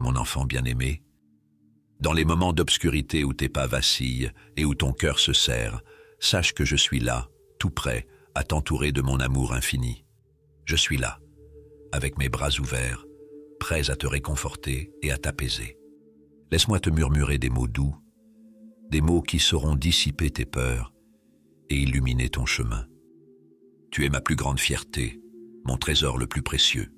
mon enfant bien-aimé. Dans les moments d'obscurité où tes pas vacillent et où ton cœur se serre, sache que je suis là, tout prêt, à t'entourer de mon amour infini. Je suis là, avec mes bras ouverts, prêt à te réconforter et à t'apaiser. Laisse-moi te murmurer des mots doux, des mots qui sauront dissiper tes peurs et illuminer ton chemin. Tu es ma plus grande fierté, mon trésor le plus précieux.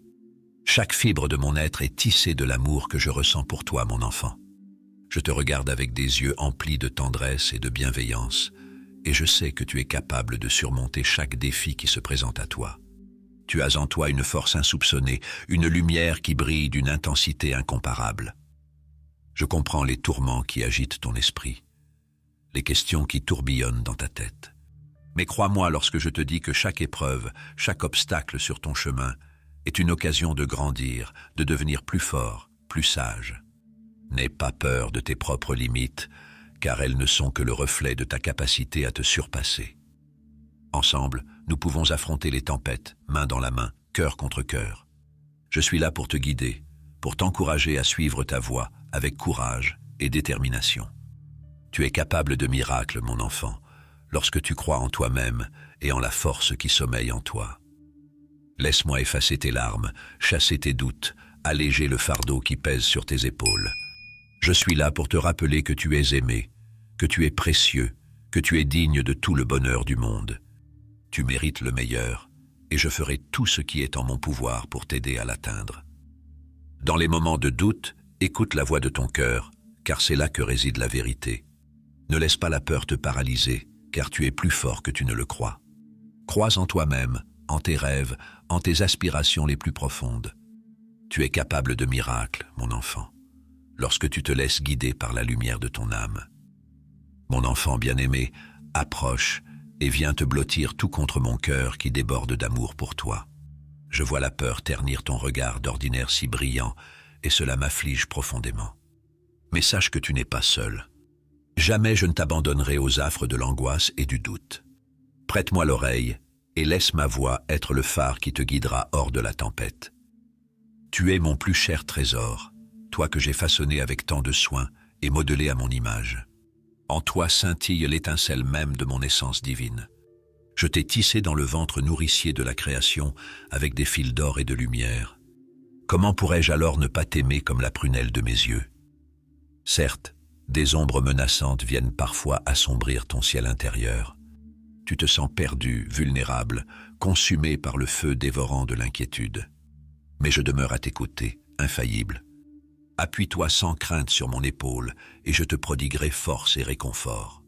Chaque fibre de mon être est tissée de l'amour que je ressens pour toi, mon enfant. Je te regarde avec des yeux emplis de tendresse et de bienveillance, et je sais que tu es capable de surmonter chaque défi qui se présente à toi. Tu as en toi une force insoupçonnée, une lumière qui brille d'une intensité incomparable. Je comprends les tourments qui agitent ton esprit, les questions qui tourbillonnent dans ta tête. Mais crois-moi lorsque je te dis que chaque épreuve, chaque obstacle sur ton chemin est une occasion de grandir, de devenir plus fort, plus sage. N'aie pas peur de tes propres limites, car elles ne sont que le reflet de ta capacité à te surpasser. Ensemble, nous pouvons affronter les tempêtes, main dans la main, cœur contre cœur. Je suis là pour te guider, pour t'encourager à suivre ta voie avec courage et détermination. Tu es capable de miracles, mon enfant, lorsque tu crois en toi-même et en la force qui sommeille en toi. Laisse-moi effacer tes larmes, chasser tes doutes, alléger le fardeau qui pèse sur tes épaules. Je suis là pour te rappeler que tu es aimé, que tu es précieux, que tu es digne de tout le bonheur du monde. Tu mérites le meilleur, et je ferai tout ce qui est en mon pouvoir pour t'aider à l'atteindre. Dans les moments de doute, écoute la voix de ton cœur, car c'est là que réside la vérité. Ne laisse pas la peur te paralyser, car tu es plus fort que tu ne le crois. Crois en toi-même, en tes rêves, en tes aspirations les plus profondes. Tu es capable de miracles, mon enfant, lorsque tu te laisses guider par la lumière de ton âme. Mon enfant bien-aimé, approche et viens te blottir tout contre mon cœur qui déborde d'amour pour toi. Je vois la peur ternir ton regard d'ordinaire si brillant, et cela m'afflige profondément. Mais sache que tu n'es pas seul. Jamais je ne t'abandonnerai aux affres de l'angoisse et du doute. Prête-moi l'oreille et laisse ma voix être le phare qui te guidera hors de la tempête. Tu es mon plus cher trésor, toi que j'ai façonné avec tant de soin et modelé à mon image. En toi scintille l'étincelle même de mon essence divine. Je t'ai tissé dans le ventre nourricier de la création avec des fils d'or et de lumière. Comment pourrais-je alors ne pas t'aimer comme la prunelle de mes yeux Certes, des ombres menaçantes viennent parfois assombrir ton ciel intérieur, tu te sens perdu, vulnérable, consumé par le feu dévorant de l'inquiétude. Mais je demeure à tes côtés, infaillible. Appuie-toi sans crainte sur mon épaule, et je te prodiguerai force et réconfort.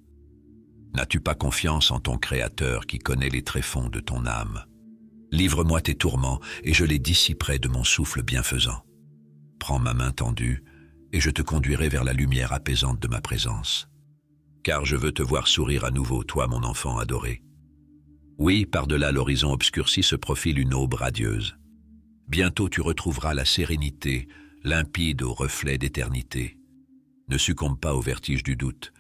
N'as-tu pas confiance en ton Créateur qui connaît les tréfonds de ton âme Livre-moi tes tourments, et je les dissiperai de mon souffle bienfaisant. Prends ma main tendue, et je te conduirai vers la lumière apaisante de ma présence car je veux te voir sourire à nouveau, toi mon enfant adoré. Oui, par-delà l'horizon obscurci se profile une aube radieuse. Bientôt tu retrouveras la sérénité, limpide au reflet d'éternité. Ne succombe pas au vertige du doute,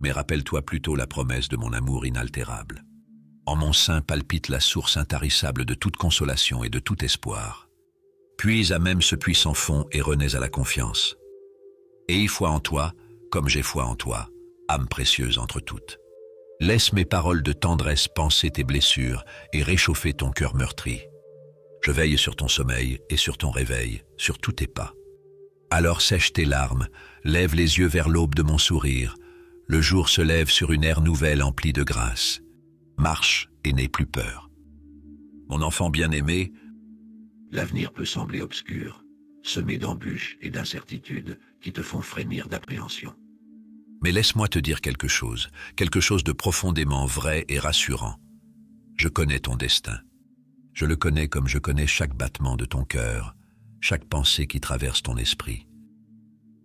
mais rappelle-toi plutôt la promesse de mon amour inaltérable. En mon sein palpite la source intarissable de toute consolation et de tout espoir. Puise à même ce puissant fond et renais à la confiance. Et foi en toi, comme j'ai foi en toi précieuse entre toutes. Laisse mes paroles de tendresse panser tes blessures et réchauffer ton cœur meurtri. Je veille sur ton sommeil et sur ton réveil, sur tous tes pas. Alors sèche tes larmes, lève les yeux vers l'aube de mon sourire. Le jour se lève sur une ère nouvelle emplie de grâce. Marche et n'aie plus peur. Mon enfant bien-aimé, l'avenir peut sembler obscur, semé d'embûches et d'incertitudes qui te font frémir d'appréhension. Mais laisse-moi te dire quelque chose, quelque chose de profondément vrai et rassurant. Je connais ton destin. Je le connais comme je connais chaque battement de ton cœur, chaque pensée qui traverse ton esprit.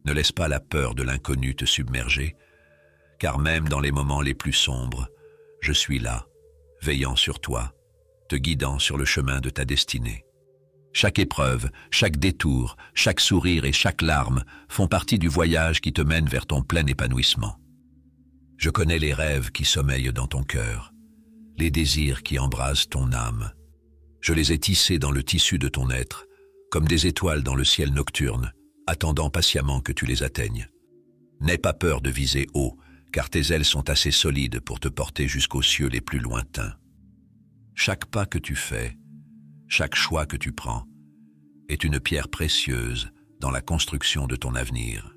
Ne laisse pas la peur de l'inconnu te submerger, car même dans les moments les plus sombres, je suis là, veillant sur toi, te guidant sur le chemin de ta destinée. Chaque épreuve, chaque détour, chaque sourire et chaque larme font partie du voyage qui te mène vers ton plein épanouissement. Je connais les rêves qui sommeillent dans ton cœur, les désirs qui embrasent ton âme. Je les ai tissés dans le tissu de ton être, comme des étoiles dans le ciel nocturne, attendant patiemment que tu les atteignes. N'aie pas peur de viser haut, car tes ailes sont assez solides pour te porter jusqu'aux cieux les plus lointains. Chaque pas que tu fais, chaque choix que tu prends est une pierre précieuse dans la construction de ton avenir.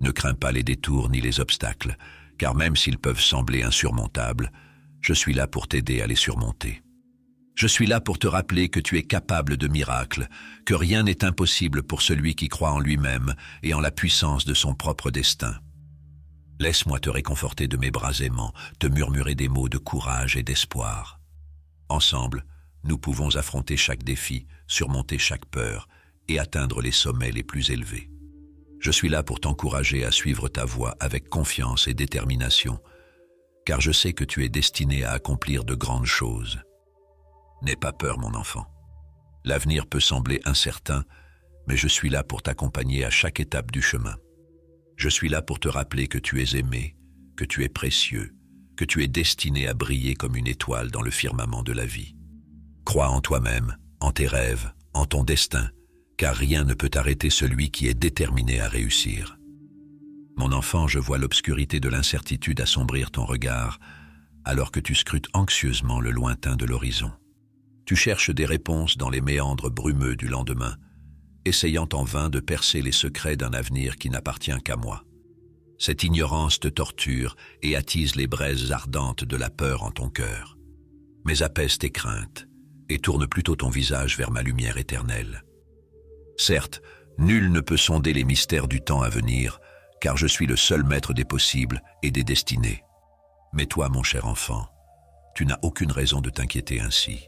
Ne crains pas les détours ni les obstacles, car même s'ils peuvent sembler insurmontables, je suis là pour t'aider à les surmonter. Je suis là pour te rappeler que tu es capable de miracles, que rien n'est impossible pour celui qui croit en lui-même et en la puissance de son propre destin. Laisse-moi te réconforter de mes bras aimants, te murmurer des mots de courage et d'espoir. Ensemble, nous pouvons affronter chaque défi, surmonter chaque peur et atteindre les sommets les plus élevés. Je suis là pour t'encourager à suivre ta voie avec confiance et détermination, car je sais que tu es destiné à accomplir de grandes choses. N'aie pas peur, mon enfant. L'avenir peut sembler incertain, mais je suis là pour t'accompagner à chaque étape du chemin. Je suis là pour te rappeler que tu es aimé, que tu es précieux, que tu es destiné à briller comme une étoile dans le firmament de la vie. Crois en toi-même, en tes rêves, en ton destin, car rien ne peut arrêter celui qui est déterminé à réussir. Mon enfant, je vois l'obscurité de l'incertitude assombrir ton regard, alors que tu scrutes anxieusement le lointain de l'horizon. Tu cherches des réponses dans les méandres brumeux du lendemain, essayant en vain de percer les secrets d'un avenir qui n'appartient qu'à moi. Cette ignorance te torture et attise les braises ardentes de la peur en ton cœur, mais apaise tes craintes et tourne plutôt ton visage vers ma lumière éternelle. Certes, nul ne peut sonder les mystères du temps à venir, car je suis le seul maître des possibles et des destinées. Mais toi, mon cher enfant, tu n'as aucune raison de t'inquiéter ainsi.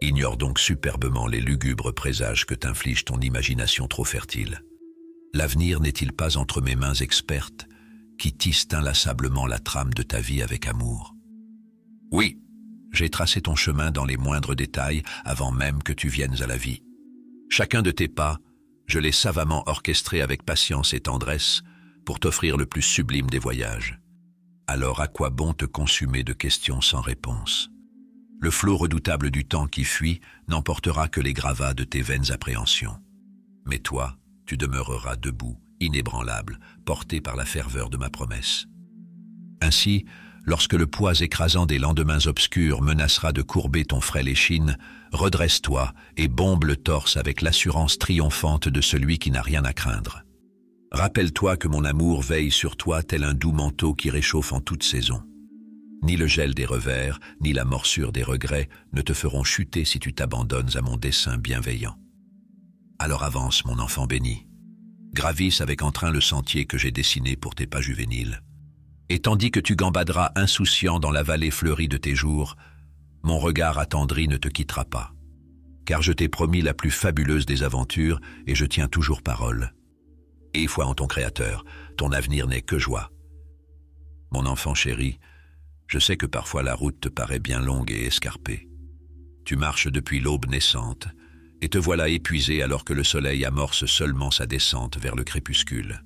Ignore donc superbement les lugubres présages que t'inflige ton imagination trop fertile. L'avenir n'est-il pas entre mes mains expertes qui tissent inlassablement la trame de ta vie avec amour Oui, j'ai tracé ton chemin dans les moindres détails avant même que tu viennes à la vie. Chacun de tes pas, je l'ai savamment orchestré avec patience et tendresse pour t'offrir le plus sublime des voyages. Alors à quoi bon te consumer de questions sans réponse Le flot redoutable du temps qui fuit n'emportera que les gravats de tes vaines appréhensions. Mais toi, tu demeureras debout, inébranlable, porté par la ferveur de ma promesse. Ainsi, Lorsque le poids écrasant des lendemains obscurs menacera de courber ton frêle échine, redresse-toi et bombe le torse avec l'assurance triomphante de celui qui n'a rien à craindre. Rappelle-toi que mon amour veille sur toi tel un doux manteau qui réchauffe en toute saison. Ni le gel des revers, ni la morsure des regrets ne te feront chuter si tu t'abandonnes à mon dessein bienveillant. Alors avance, mon enfant béni. Gravisse avec entrain le sentier que j'ai dessiné pour tes pas juvéniles. Et tandis que tu gambaderas insouciant dans la vallée fleurie de tes jours, mon regard attendri ne te quittera pas. Car je t'ai promis la plus fabuleuse des aventures et je tiens toujours parole. Et foi en ton Créateur, ton avenir n'est que joie. Mon enfant chéri, je sais que parfois la route te paraît bien longue et escarpée. Tu marches depuis l'aube naissante, et te voilà épuisé alors que le soleil amorce seulement sa descente vers le crépuscule.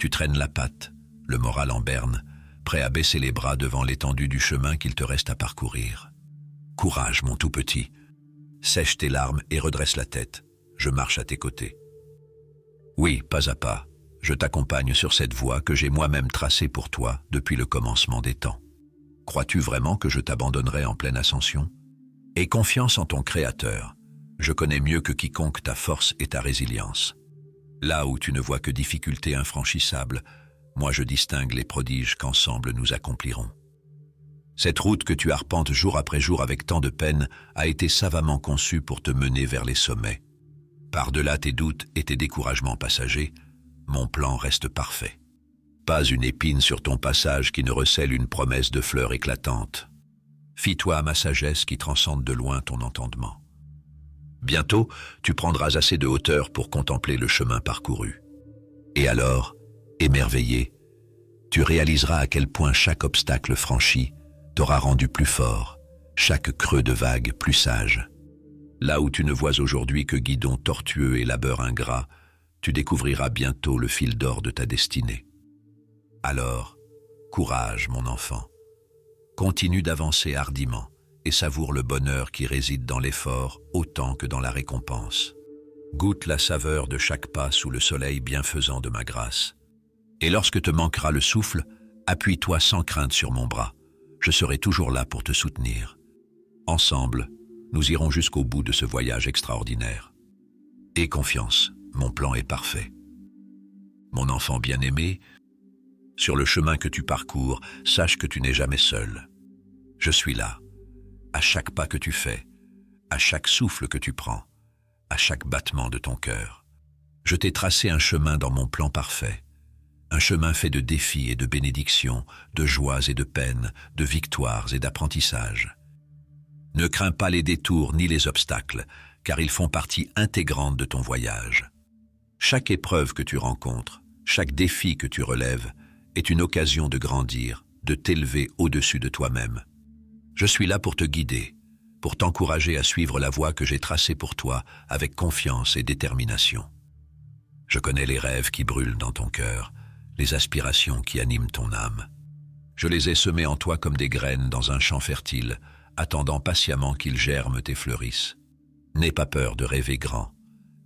Tu traînes la patte, le moral en berne, prêt à baisser les bras devant l'étendue du chemin qu'il te reste à parcourir. Courage, mon tout petit. Sèche tes larmes et redresse la tête. Je marche à tes côtés. Oui, pas à pas, je t'accompagne sur cette voie que j'ai moi-même tracée pour toi depuis le commencement des temps. Crois-tu vraiment que je t'abandonnerai en pleine ascension Aie confiance en ton Créateur. Je connais mieux que quiconque ta force et ta résilience. Là où tu ne vois que difficultés infranchissables, moi je distingue les prodiges qu'ensemble nous accomplirons. Cette route que tu arpentes jour après jour avec tant de peine a été savamment conçue pour te mener vers les sommets. Par-delà tes doutes et tes découragements passagers, mon plan reste parfait. Pas une épine sur ton passage qui ne recèle une promesse de fleurs éclatantes. Fie-toi à ma sagesse qui transcende de loin ton entendement. Bientôt, tu prendras assez de hauteur pour contempler le chemin parcouru. Et alors, émerveillé, tu réaliseras à quel point chaque obstacle franchi t'aura rendu plus fort, chaque creux de vague plus sage. Là où tu ne vois aujourd'hui que guidon tortueux et labeur ingrat, tu découvriras bientôt le fil d'or de ta destinée. Alors, courage, mon enfant. Continue d'avancer hardiment et savoure le bonheur qui réside dans l'effort autant que dans la récompense. Goûte la saveur de chaque pas sous le soleil bienfaisant de ma grâce et lorsque te manquera le souffle, appuie-toi sans crainte sur mon bras. Je serai toujours là pour te soutenir. Ensemble, nous irons jusqu'au bout de ce voyage extraordinaire. Aie confiance, mon plan est parfait. Mon enfant bien-aimé, sur le chemin que tu parcours, sache que tu n'es jamais seul. Je suis là, à chaque pas que tu fais, à chaque souffle que tu prends, à chaque battement de ton cœur. Je t'ai tracé un chemin dans mon plan parfait un chemin fait de défis et de bénédictions, de joies et de peines, de victoires et d'apprentissages. Ne crains pas les détours ni les obstacles, car ils font partie intégrante de ton voyage. Chaque épreuve que tu rencontres, chaque défi que tu relèves, est une occasion de grandir, de t'élever au-dessus de toi-même. Je suis là pour te guider, pour t'encourager à suivre la voie que j'ai tracée pour toi avec confiance et détermination. Je connais les rêves qui brûlent dans ton cœur, les aspirations qui animent ton âme. Je les ai semées en toi comme des graines dans un champ fertile, attendant patiemment qu'ils germent et fleurissent. N'aie pas peur de rêver grand,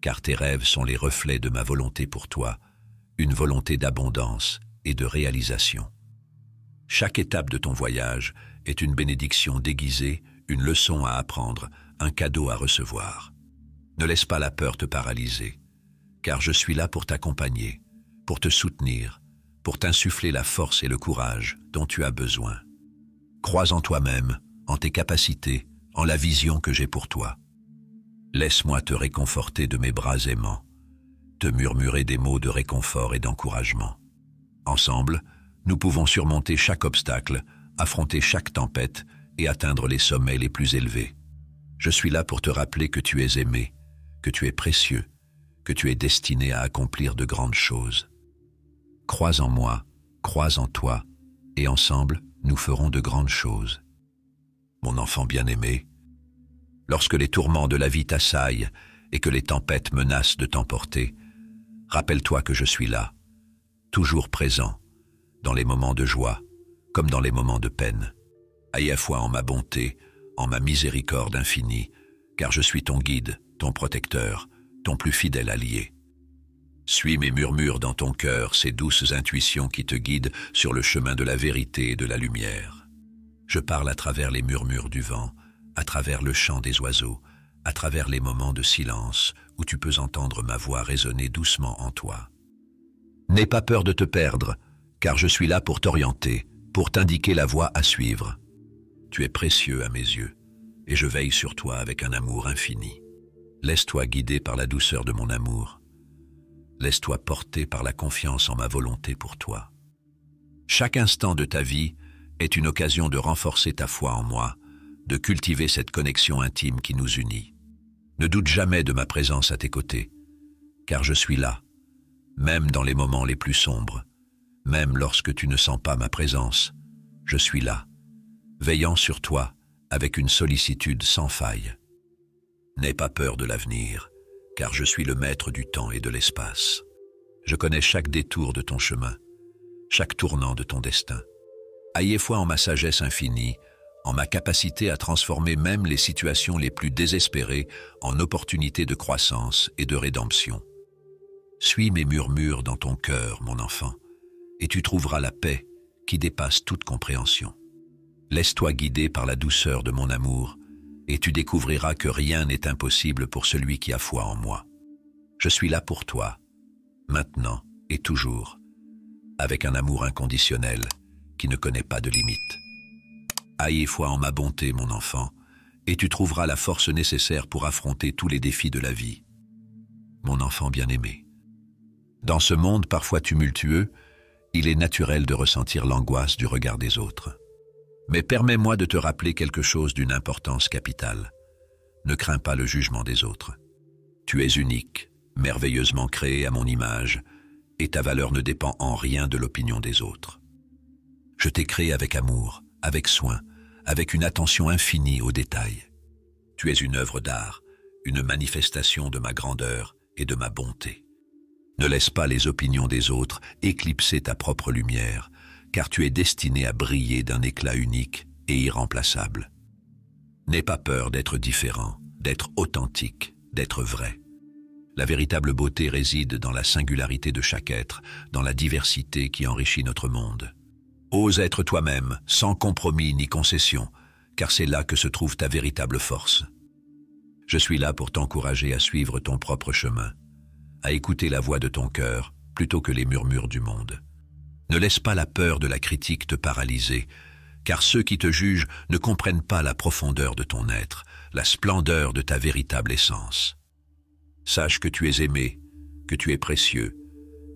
car tes rêves sont les reflets de ma volonté pour toi, une volonté d'abondance et de réalisation. Chaque étape de ton voyage est une bénédiction déguisée, une leçon à apprendre, un cadeau à recevoir. Ne laisse pas la peur te paralyser, car je suis là pour t'accompagner, pour te soutenir pour t'insuffler la force et le courage dont tu as besoin. Crois en toi-même, en tes capacités, en la vision que j'ai pour toi. Laisse-moi te réconforter de mes bras aimants, te murmurer des mots de réconfort et d'encouragement. Ensemble, nous pouvons surmonter chaque obstacle, affronter chaque tempête et atteindre les sommets les plus élevés. Je suis là pour te rappeler que tu es aimé, que tu es précieux, que tu es destiné à accomplir de grandes choses. Crois en moi, crois en toi, et ensemble, nous ferons de grandes choses. Mon enfant bien-aimé, lorsque les tourments de la vie t'assaillent et que les tempêtes menacent de t'emporter, rappelle-toi que je suis là, toujours présent, dans les moments de joie, comme dans les moments de peine. à foi en ma bonté, en ma miséricorde infinie, car je suis ton guide, ton protecteur, ton plus fidèle allié. Suis mes murmures dans ton cœur, ces douces intuitions qui te guident sur le chemin de la vérité et de la lumière. Je parle à travers les murmures du vent, à travers le chant des oiseaux, à travers les moments de silence où tu peux entendre ma voix résonner doucement en toi. N'aie pas peur de te perdre, car je suis là pour t'orienter, pour t'indiquer la voie à suivre. Tu es précieux à mes yeux, et je veille sur toi avec un amour infini. Laisse-toi guider par la douceur de mon amour, Laisse-toi porter par la confiance en ma volonté pour toi. Chaque instant de ta vie est une occasion de renforcer ta foi en moi, de cultiver cette connexion intime qui nous unit. Ne doute jamais de ma présence à tes côtés, car je suis là, même dans les moments les plus sombres, même lorsque tu ne sens pas ma présence, je suis là, veillant sur toi avec une sollicitude sans faille. N'aie pas peur de l'avenir, car je suis le maître du temps et de l'espace. Je connais chaque détour de ton chemin, chaque tournant de ton destin. Ayez foi en ma sagesse infinie, en ma capacité à transformer même les situations les plus désespérées en opportunités de croissance et de rédemption. Suis mes murmures dans ton cœur, mon enfant, et tu trouveras la paix qui dépasse toute compréhension. Laisse-toi guider par la douceur de mon amour et tu découvriras que rien n'est impossible pour celui qui a foi en moi. Je suis là pour toi, maintenant et toujours, avec un amour inconditionnel qui ne connaît pas de limite. Ayez foi en ma bonté, mon enfant, et tu trouveras la force nécessaire pour affronter tous les défis de la vie. Mon enfant bien-aimé, dans ce monde parfois tumultueux, il est naturel de ressentir l'angoisse du regard des autres. Mais permets-moi de te rappeler quelque chose d'une importance capitale. Ne crains pas le jugement des autres. Tu es unique, merveilleusement créé à mon image, et ta valeur ne dépend en rien de l'opinion des autres. Je t'ai créé avec amour, avec soin, avec une attention infinie aux détails. Tu es une œuvre d'art, une manifestation de ma grandeur et de ma bonté. Ne laisse pas les opinions des autres éclipser ta propre lumière car tu es destiné à briller d'un éclat unique et irremplaçable. N'aie pas peur d'être différent, d'être authentique, d'être vrai. La véritable beauté réside dans la singularité de chaque être, dans la diversité qui enrichit notre monde. Ose être toi-même, sans compromis ni concession, car c'est là que se trouve ta véritable force. Je suis là pour t'encourager à suivre ton propre chemin, à écouter la voix de ton cœur plutôt que les murmures du monde. Ne laisse pas la peur de la critique te paralyser, car ceux qui te jugent ne comprennent pas la profondeur de ton être, la splendeur de ta véritable essence. Sache que tu es aimé, que tu es précieux,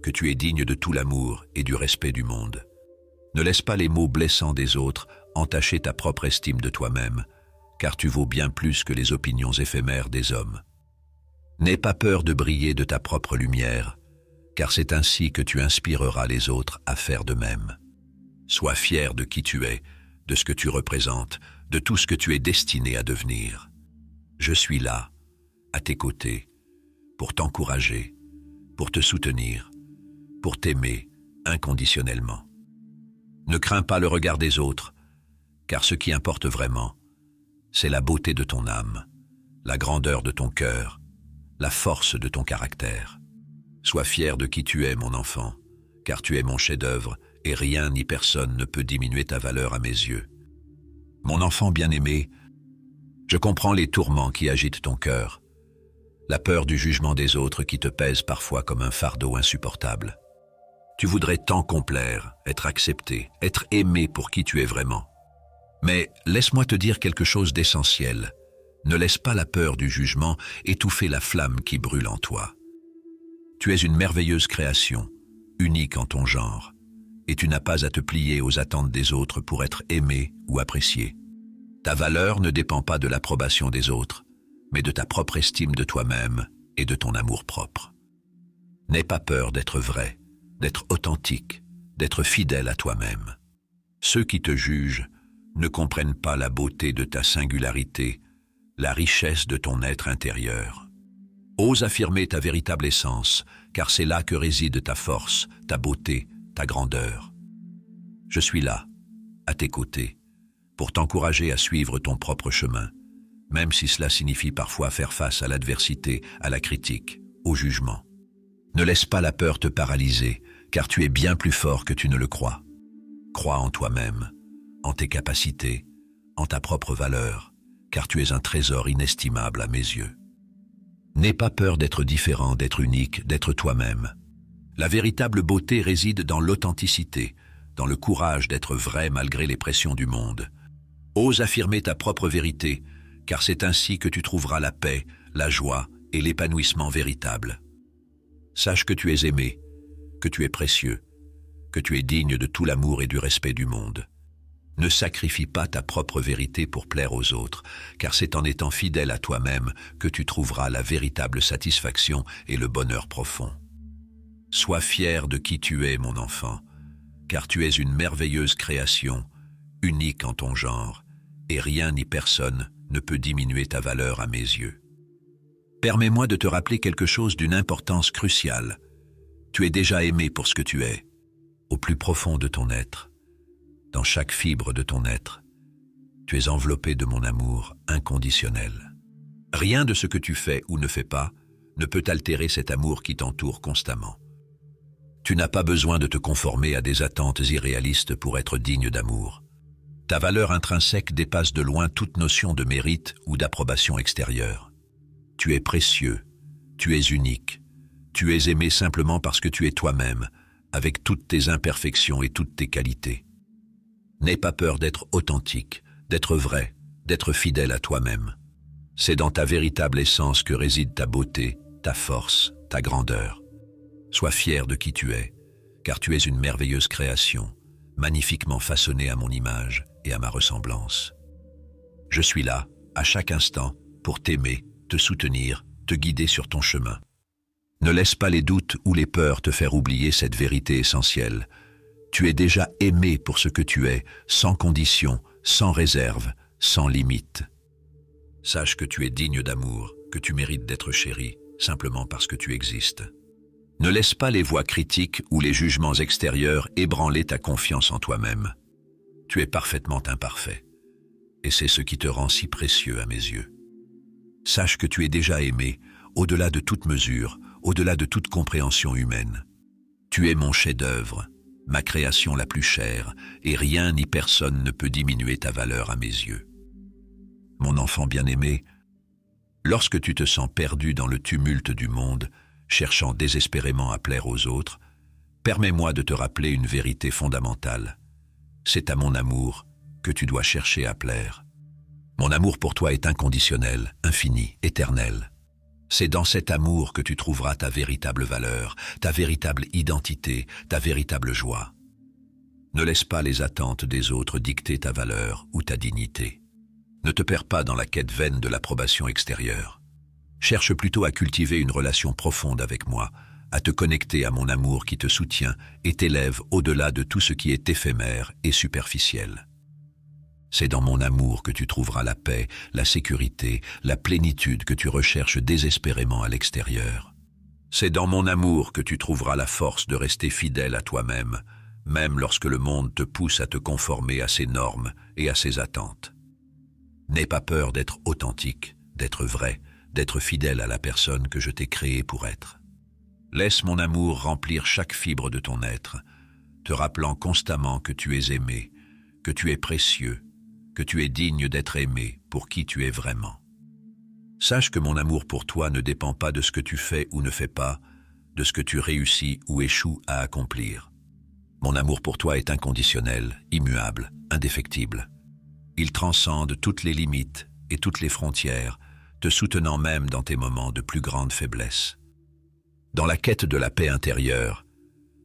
que tu es digne de tout l'amour et du respect du monde. Ne laisse pas les mots blessants des autres entacher ta propre estime de toi-même, car tu vaux bien plus que les opinions éphémères des hommes. N'aie pas peur de briller de ta propre lumière, car c'est ainsi que tu inspireras les autres à faire de même. Sois fier de qui tu es, de ce que tu représentes, de tout ce que tu es destiné à devenir. Je suis là, à tes côtés, pour t'encourager, pour te soutenir, pour t'aimer inconditionnellement. Ne crains pas le regard des autres, car ce qui importe vraiment, c'est la beauté de ton âme, la grandeur de ton cœur, la force de ton caractère. Sois fier de qui tu es, mon enfant, car tu es mon chef-d'œuvre, et rien ni personne ne peut diminuer ta valeur à mes yeux. Mon enfant bien-aimé, je comprends les tourments qui agitent ton cœur, la peur du jugement des autres qui te pèse parfois comme un fardeau insupportable. Tu voudrais tant complaire, être accepté, être aimé pour qui tu es vraiment. Mais laisse-moi te dire quelque chose d'essentiel. Ne laisse pas la peur du jugement étouffer la flamme qui brûle en toi. Tu es une merveilleuse création, unique en ton genre, et tu n'as pas à te plier aux attentes des autres pour être aimé ou apprécié. Ta valeur ne dépend pas de l'approbation des autres, mais de ta propre estime de toi-même et de ton amour-propre. N'aie pas peur d'être vrai, d'être authentique, d'être fidèle à toi-même. Ceux qui te jugent ne comprennent pas la beauté de ta singularité, la richesse de ton être intérieur. Ose affirmer ta véritable essence, car c'est là que réside ta force, ta beauté, ta grandeur. Je suis là, à tes côtés, pour t'encourager à suivre ton propre chemin, même si cela signifie parfois faire face à l'adversité, à la critique, au jugement. Ne laisse pas la peur te paralyser, car tu es bien plus fort que tu ne le crois. Crois en toi-même, en tes capacités, en ta propre valeur, car tu es un trésor inestimable à mes yeux. N'aie pas peur d'être différent, d'être unique, d'être toi-même. La véritable beauté réside dans l'authenticité, dans le courage d'être vrai malgré les pressions du monde. Ose affirmer ta propre vérité, car c'est ainsi que tu trouveras la paix, la joie et l'épanouissement véritable. Sache que tu es aimé, que tu es précieux, que tu es digne de tout l'amour et du respect du monde. Ne sacrifie pas ta propre vérité pour plaire aux autres, car c'est en étant fidèle à toi-même que tu trouveras la véritable satisfaction et le bonheur profond. Sois fier de qui tu es, mon enfant, car tu es une merveilleuse création, unique en ton genre, et rien ni personne ne peut diminuer ta valeur à mes yeux. Permets-moi de te rappeler quelque chose d'une importance cruciale. Tu es déjà aimé pour ce que tu es, au plus profond de ton être dans chaque fibre de ton être. Tu es enveloppé de mon amour inconditionnel. Rien de ce que tu fais ou ne fais pas ne peut altérer cet amour qui t'entoure constamment. Tu n'as pas besoin de te conformer à des attentes irréalistes pour être digne d'amour. Ta valeur intrinsèque dépasse de loin toute notion de mérite ou d'approbation extérieure. Tu es précieux, tu es unique, tu es aimé simplement parce que tu es toi-même, avec toutes tes imperfections et toutes tes qualités. N'aie pas peur d'être authentique, d'être vrai, d'être fidèle à toi-même. C'est dans ta véritable essence que réside ta beauté, ta force, ta grandeur. Sois fier de qui tu es, car tu es une merveilleuse création, magnifiquement façonnée à mon image et à ma ressemblance. Je suis là, à chaque instant, pour t'aimer, te soutenir, te guider sur ton chemin. Ne laisse pas les doutes ou les peurs te faire oublier cette vérité essentielle, tu es déjà aimé pour ce que tu es, sans condition, sans réserve, sans limite. Sache que tu es digne d'amour, que tu mérites d'être chéri, simplement parce que tu existes. Ne laisse pas les voix critiques ou les jugements extérieurs ébranler ta confiance en toi-même. Tu es parfaitement imparfait, et c'est ce qui te rend si précieux à mes yeux. Sache que tu es déjà aimé, au-delà de toute mesure, au-delà de toute compréhension humaine. Tu es mon chef-d'œuvre, ma création la plus chère, et rien ni personne ne peut diminuer ta valeur à mes yeux. Mon enfant bien-aimé, lorsque tu te sens perdu dans le tumulte du monde, cherchant désespérément à plaire aux autres, permets-moi de te rappeler une vérité fondamentale. C'est à mon amour que tu dois chercher à plaire. Mon amour pour toi est inconditionnel, infini, éternel. C'est dans cet amour que tu trouveras ta véritable valeur, ta véritable identité, ta véritable joie. Ne laisse pas les attentes des autres dicter ta valeur ou ta dignité. Ne te perds pas dans la quête vaine de l'approbation extérieure. Cherche plutôt à cultiver une relation profonde avec moi, à te connecter à mon amour qui te soutient et t'élève au-delà de tout ce qui est éphémère et superficiel. C'est dans mon amour que tu trouveras la paix, la sécurité, la plénitude que tu recherches désespérément à l'extérieur. C'est dans mon amour que tu trouveras la force de rester fidèle à toi-même, même lorsque le monde te pousse à te conformer à ses normes et à ses attentes. N'aie pas peur d'être authentique, d'être vrai, d'être fidèle à la personne que je t'ai créée pour être. Laisse mon amour remplir chaque fibre de ton être, te rappelant constamment que tu es aimé, que tu es précieux que tu es digne d'être aimé pour qui tu es vraiment. Sache que mon amour pour toi ne dépend pas de ce que tu fais ou ne fais pas, de ce que tu réussis ou échoues à accomplir. Mon amour pour toi est inconditionnel, immuable, indéfectible. Il transcende toutes les limites et toutes les frontières, te soutenant même dans tes moments de plus grande faiblesse. Dans la quête de la paix intérieure,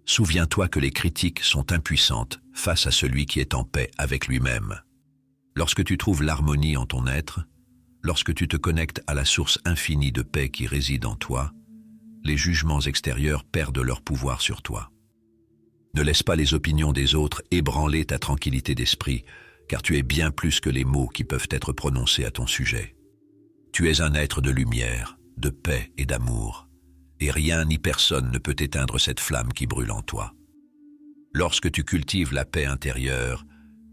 souviens-toi que les critiques sont impuissantes face à celui qui est en paix avec lui-même. Lorsque tu trouves l'harmonie en ton être, lorsque tu te connectes à la source infinie de paix qui réside en toi, les jugements extérieurs perdent leur pouvoir sur toi. Ne laisse pas les opinions des autres ébranler ta tranquillité d'esprit, car tu es bien plus que les mots qui peuvent être prononcés à ton sujet. Tu es un être de lumière, de paix et d'amour, et rien ni personne ne peut éteindre cette flamme qui brûle en toi. Lorsque tu cultives la paix intérieure,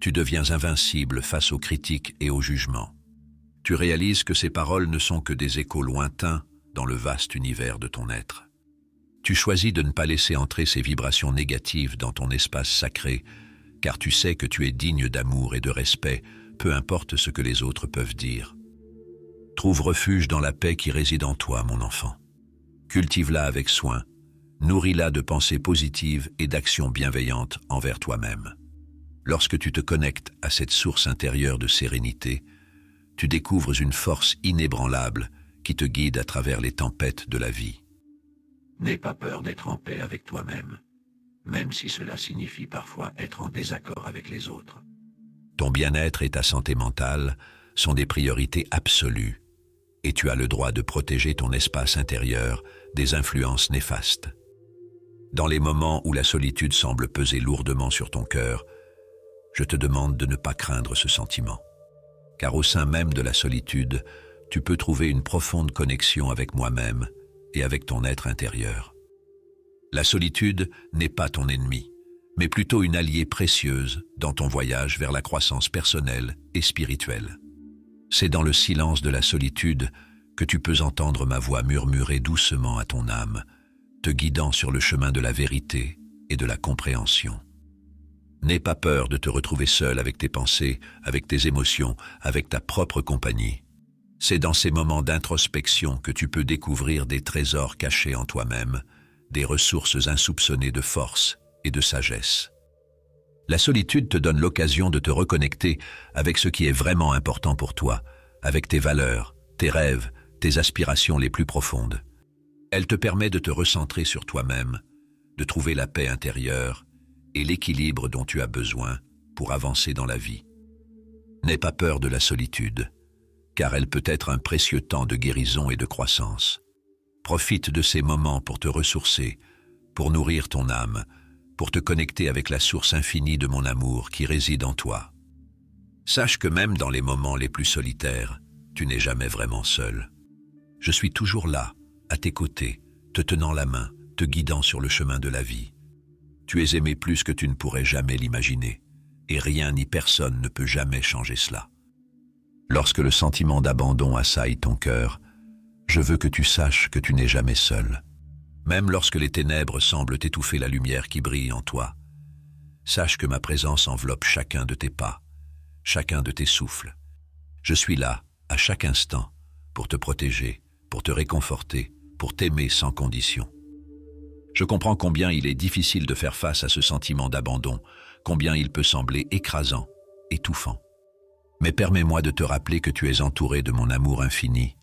tu deviens invincible face aux critiques et aux jugements. Tu réalises que ces paroles ne sont que des échos lointains dans le vaste univers de ton être. Tu choisis de ne pas laisser entrer ces vibrations négatives dans ton espace sacré, car tu sais que tu es digne d'amour et de respect, peu importe ce que les autres peuvent dire. Trouve refuge dans la paix qui réside en toi, mon enfant. Cultive-la avec soin, nourris-la de pensées positives et d'actions bienveillantes envers toi-même. Lorsque tu te connectes à cette source intérieure de sérénité, tu découvres une force inébranlable qui te guide à travers les tempêtes de la vie. N'aie pas peur d'être en paix avec toi-même, même si cela signifie parfois être en désaccord avec les autres. Ton bien-être et ta santé mentale sont des priorités absolues, et tu as le droit de protéger ton espace intérieur des influences néfastes. Dans les moments où la solitude semble peser lourdement sur ton cœur, je te demande de ne pas craindre ce sentiment. Car au sein même de la solitude, tu peux trouver une profonde connexion avec moi-même et avec ton être intérieur. La solitude n'est pas ton ennemi, mais plutôt une alliée précieuse dans ton voyage vers la croissance personnelle et spirituelle. C'est dans le silence de la solitude que tu peux entendre ma voix murmurer doucement à ton âme, te guidant sur le chemin de la vérité et de la compréhension. N'aie pas peur de te retrouver seul avec tes pensées, avec tes émotions, avec ta propre compagnie. C'est dans ces moments d'introspection que tu peux découvrir des trésors cachés en toi-même, des ressources insoupçonnées de force et de sagesse. La solitude te donne l'occasion de te reconnecter avec ce qui est vraiment important pour toi, avec tes valeurs, tes rêves, tes aspirations les plus profondes. Elle te permet de te recentrer sur toi-même, de trouver la paix intérieure et l'équilibre dont tu as besoin pour avancer dans la vie. N'aie pas peur de la solitude, car elle peut être un précieux temps de guérison et de croissance. Profite de ces moments pour te ressourcer, pour nourrir ton âme, pour te connecter avec la source infinie de mon amour qui réside en toi. Sache que même dans les moments les plus solitaires, tu n'es jamais vraiment seul. Je suis toujours là, à tes côtés, te tenant la main, te guidant sur le chemin de la vie. Tu es aimé plus que tu ne pourrais jamais l'imaginer, et rien ni personne ne peut jamais changer cela. Lorsque le sentiment d'abandon assaille ton cœur, je veux que tu saches que tu n'es jamais seul. Même lorsque les ténèbres semblent étouffer la lumière qui brille en toi, sache que ma présence enveloppe chacun de tes pas, chacun de tes souffles. Je suis là, à chaque instant, pour te protéger, pour te réconforter, pour t'aimer sans condition. Je comprends combien il est difficile de faire face à ce sentiment d'abandon, combien il peut sembler écrasant, étouffant. Mais permets-moi de te rappeler que tu es entouré de mon amour infini,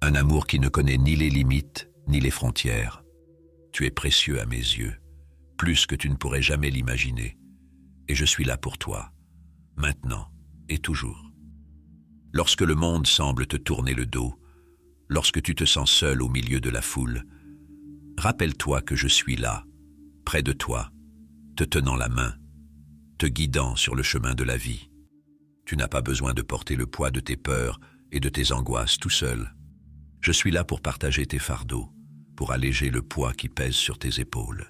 un amour qui ne connaît ni les limites ni les frontières. Tu es précieux à mes yeux, plus que tu ne pourrais jamais l'imaginer, et je suis là pour toi, maintenant et toujours. Lorsque le monde semble te tourner le dos, lorsque tu te sens seul au milieu de la foule, Rappelle-toi que je suis là, près de toi, te tenant la main, te guidant sur le chemin de la vie. Tu n'as pas besoin de porter le poids de tes peurs et de tes angoisses tout seul. Je suis là pour partager tes fardeaux, pour alléger le poids qui pèse sur tes épaules.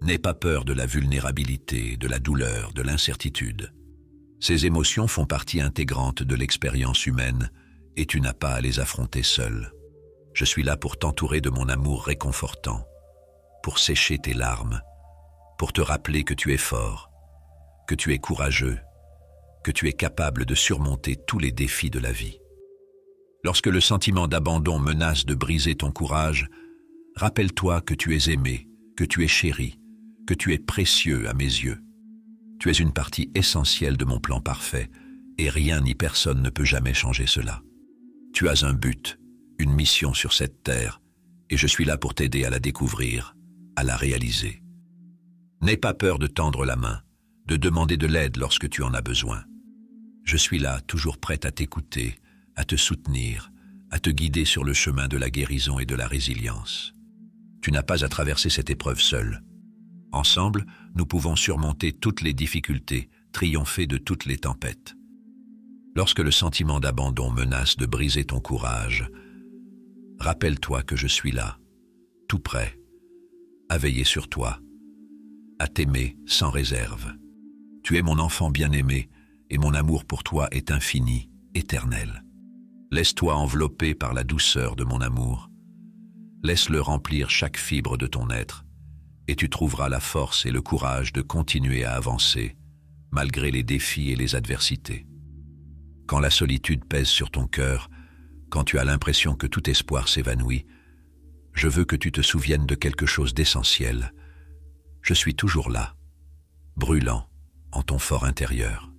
N'aie pas peur de la vulnérabilité, de la douleur, de l'incertitude. Ces émotions font partie intégrante de l'expérience humaine et tu n'as pas à les affronter seul. Je suis là pour t'entourer de mon amour réconfortant, pour sécher tes larmes, pour te rappeler que tu es fort, que tu es courageux, que tu es capable de surmonter tous les défis de la vie. Lorsque le sentiment d'abandon menace de briser ton courage, rappelle-toi que tu es aimé, que tu es chéri, que tu es précieux à mes yeux. Tu es une partie essentielle de mon plan parfait, et rien ni personne ne peut jamais changer cela. Tu as un but, une mission sur cette terre, et je suis là pour t'aider à la découvrir, à la réaliser. N'aie pas peur de tendre la main, de demander de l'aide lorsque tu en as besoin. Je suis là, toujours prête à t'écouter, à te soutenir, à te guider sur le chemin de la guérison et de la résilience. Tu n'as pas à traverser cette épreuve seule. Ensemble, nous pouvons surmonter toutes les difficultés, triompher de toutes les tempêtes. Lorsque le sentiment d'abandon menace de briser ton courage, rappelle-toi que je suis là, tout près, à veiller sur toi, à t'aimer sans réserve. Tu es mon enfant bien-aimé, et mon amour pour toi est infini, éternel. Laisse-toi envelopper par la douceur de mon amour. Laisse-le remplir chaque fibre de ton être, et tu trouveras la force et le courage de continuer à avancer, malgré les défis et les adversités. Quand la solitude pèse sur ton cœur, quand tu as l'impression que tout espoir s'évanouit, je veux que tu te souviennes de quelque chose d'essentiel. Je suis toujours là, brûlant, en ton fort intérieur.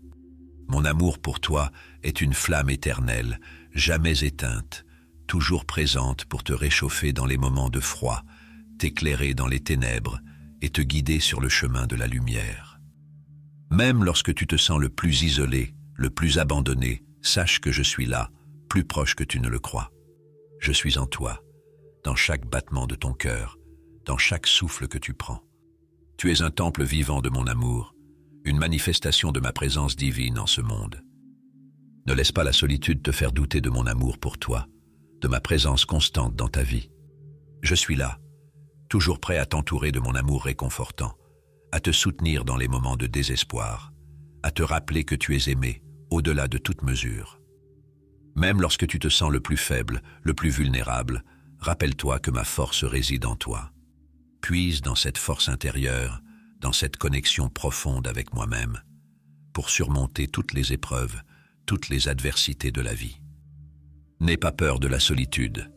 Mon amour pour toi est une flamme éternelle, jamais éteinte, toujours présente pour te réchauffer dans les moments de froid, t'éclairer dans les ténèbres et te guider sur le chemin de la lumière. Même lorsque tu te sens le plus isolé, le plus abandonné, sache que je suis là, plus proche que tu ne le crois. Je suis en toi, dans chaque battement de ton cœur, dans chaque souffle que tu prends. Tu es un temple vivant de mon amour, une manifestation de ma présence divine en ce monde. Ne laisse pas la solitude te faire douter de mon amour pour toi, de ma présence constante dans ta vie. Je suis là, toujours prêt à t'entourer de mon amour réconfortant, à te soutenir dans les moments de désespoir, à te rappeler que tu es aimé au-delà de toute mesure. Même lorsque tu te sens le plus faible, le plus vulnérable, rappelle-toi que ma force réside en toi. Puise dans cette force intérieure, dans cette connexion profonde avec moi-même, pour surmonter toutes les épreuves, toutes les adversités de la vie. N'aie pas peur de la solitude,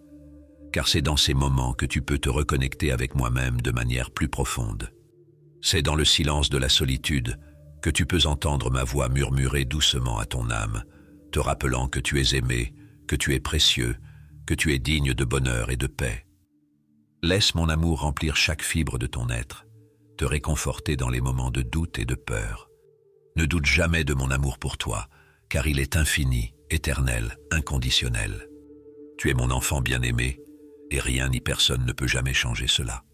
car c'est dans ces moments que tu peux te reconnecter avec moi-même de manière plus profonde. C'est dans le silence de la solitude que tu peux entendre ma voix murmurer doucement à ton âme, te rappelant que tu es aimé, que tu es précieux, que tu es digne de bonheur et de paix. Laisse mon amour remplir chaque fibre de ton être, te réconforter dans les moments de doute et de peur. Ne doute jamais de mon amour pour toi, car il est infini, éternel, inconditionnel. Tu es mon enfant bien-aimé, et rien ni personne ne peut jamais changer cela.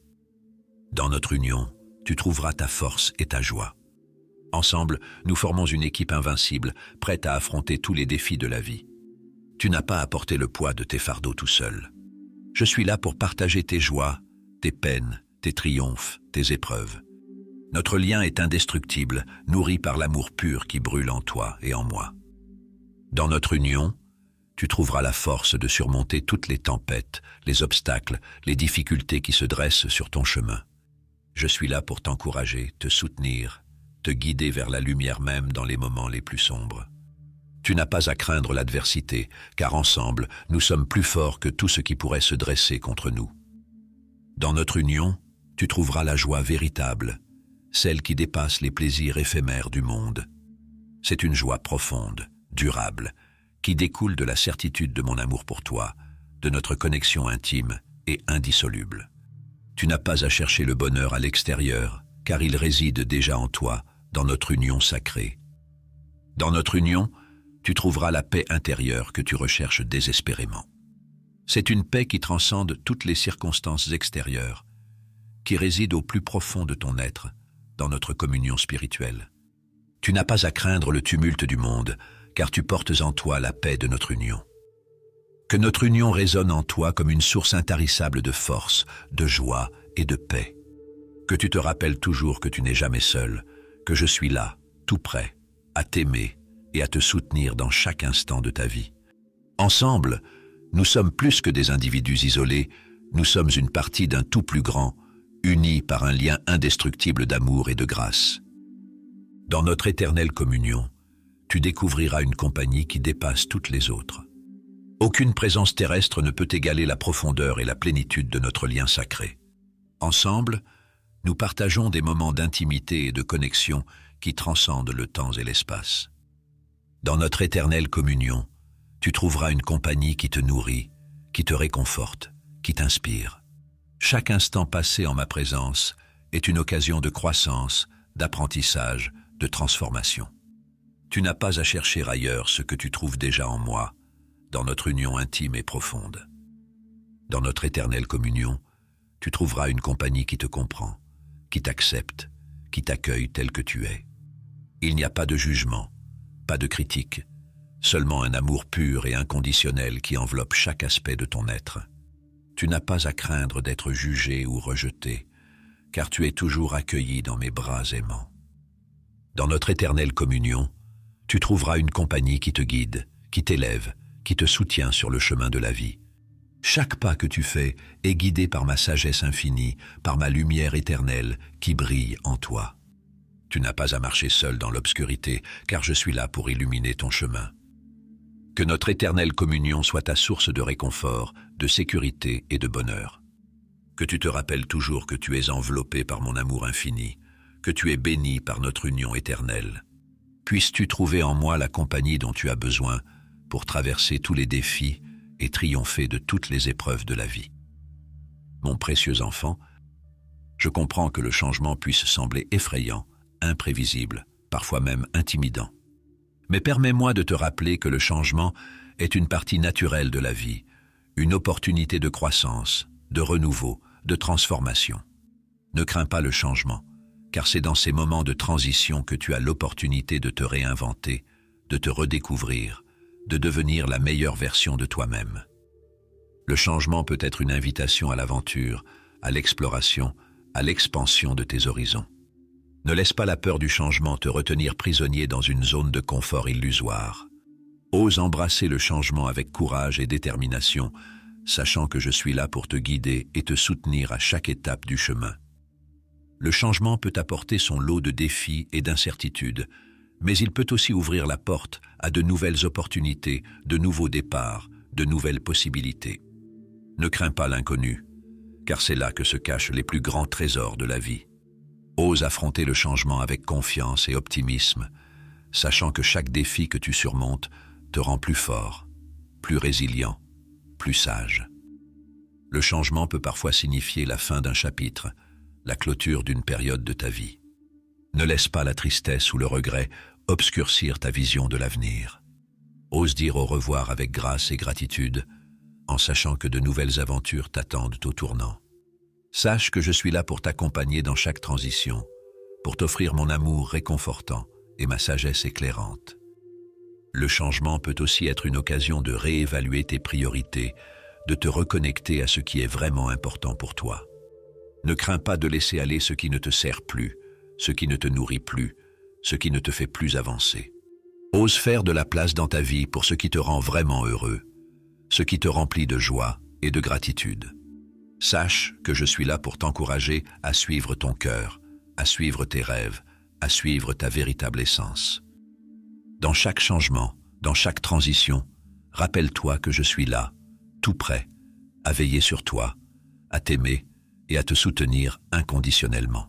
Dans notre union, tu trouveras ta force et ta joie. Ensemble, nous formons une équipe invincible, prête à affronter tous les défis de la vie. Tu n'as pas à porter le poids de tes fardeaux tout seul. Je suis là pour partager tes joies, tes peines, tes triomphes, tes épreuves. Notre lien est indestructible, nourri par l'amour pur qui brûle en toi et en moi. Dans notre union, tu trouveras la force de surmonter toutes les tempêtes, les obstacles, les difficultés qui se dressent sur ton chemin. Je suis là pour t'encourager, te soutenir te guider vers la lumière même dans les moments les plus sombres. Tu n'as pas à craindre l'adversité, car ensemble, nous sommes plus forts que tout ce qui pourrait se dresser contre nous. Dans notre union, tu trouveras la joie véritable, celle qui dépasse les plaisirs éphémères du monde. C'est une joie profonde, durable, qui découle de la certitude de mon amour pour toi, de notre connexion intime et indissoluble. Tu n'as pas à chercher le bonheur à l'extérieur, car il réside déjà en toi, dans notre union sacrée. Dans notre union, tu trouveras la paix intérieure que tu recherches désespérément. C'est une paix qui transcende toutes les circonstances extérieures, qui réside au plus profond de ton être, dans notre communion spirituelle. Tu n'as pas à craindre le tumulte du monde, car tu portes en toi la paix de notre union. Que notre union résonne en toi comme une source intarissable de force, de joie et de paix. Que tu te rappelles toujours que tu n'es jamais seul, que je suis là, tout prêt, à t'aimer et à te soutenir dans chaque instant de ta vie. Ensemble, nous sommes plus que des individus isolés, nous sommes une partie d'un tout plus grand, unis par un lien indestructible d'amour et de grâce. Dans notre éternelle communion, tu découvriras une compagnie qui dépasse toutes les autres. Aucune présence terrestre ne peut égaler la profondeur et la plénitude de notre lien sacré. Ensemble, nous partageons des moments d'intimité et de connexion qui transcendent le temps et l'espace. Dans notre éternelle communion, tu trouveras une compagnie qui te nourrit, qui te réconforte, qui t'inspire. Chaque instant passé en ma présence est une occasion de croissance, d'apprentissage, de transformation. Tu n'as pas à chercher ailleurs ce que tu trouves déjà en moi, dans notre union intime et profonde. Dans notre éternelle communion, tu trouveras une compagnie qui te comprend, qui t'accepte, qui t'accueille tel que tu es. Il n'y a pas de jugement, pas de critique, seulement un amour pur et inconditionnel qui enveloppe chaque aspect de ton être. Tu n'as pas à craindre d'être jugé ou rejeté, car tu es toujours accueilli dans mes bras aimants. Dans notre éternelle communion, tu trouveras une compagnie qui te guide, qui t'élève, qui te soutient sur le chemin de la vie, chaque pas que tu fais est guidé par ma sagesse infinie, par ma lumière éternelle qui brille en toi. Tu n'as pas à marcher seul dans l'obscurité, car je suis là pour illuminer ton chemin. Que notre éternelle communion soit ta source de réconfort, de sécurité et de bonheur. Que tu te rappelles toujours que tu es enveloppé par mon amour infini, que tu es béni par notre union éternelle. Puisses-tu trouver en moi la compagnie dont tu as besoin pour traverser tous les défis et triompher de toutes les épreuves de la vie. Mon précieux enfant, je comprends que le changement puisse sembler effrayant, imprévisible, parfois même intimidant. Mais permets-moi de te rappeler que le changement est une partie naturelle de la vie, une opportunité de croissance, de renouveau, de transformation. Ne crains pas le changement, car c'est dans ces moments de transition que tu as l'opportunité de te réinventer, de te redécouvrir, de devenir la meilleure version de toi-même. Le changement peut être une invitation à l'aventure, à l'exploration, à l'expansion de tes horizons. Ne laisse pas la peur du changement te retenir prisonnier dans une zone de confort illusoire. Ose embrasser le changement avec courage et détermination, sachant que je suis là pour te guider et te soutenir à chaque étape du chemin. Le changement peut apporter son lot de défis et d'incertitudes, mais il peut aussi ouvrir la porte à de nouvelles opportunités, de nouveaux départs, de nouvelles possibilités. Ne crains pas l'inconnu, car c'est là que se cachent les plus grands trésors de la vie. Ose affronter le changement avec confiance et optimisme, sachant que chaque défi que tu surmontes te rend plus fort, plus résilient, plus sage. Le changement peut parfois signifier la fin d'un chapitre, la clôture d'une période de ta vie. Ne laisse pas la tristesse ou le regret obscurcir ta vision de l'avenir. Ose dire au revoir avec grâce et gratitude, en sachant que de nouvelles aventures t'attendent au tournant. Sache que je suis là pour t'accompagner dans chaque transition, pour t'offrir mon amour réconfortant et ma sagesse éclairante. Le changement peut aussi être une occasion de réévaluer tes priorités, de te reconnecter à ce qui est vraiment important pour toi. Ne crains pas de laisser aller ce qui ne te sert plus, ce qui ne te nourrit plus, ce qui ne te fait plus avancer. Ose faire de la place dans ta vie pour ce qui te rend vraiment heureux, ce qui te remplit de joie et de gratitude. Sache que je suis là pour t'encourager à suivre ton cœur, à suivre tes rêves, à suivre ta véritable essence. Dans chaque changement, dans chaque transition, rappelle-toi que je suis là, tout prêt, à veiller sur toi, à t'aimer et à te soutenir inconditionnellement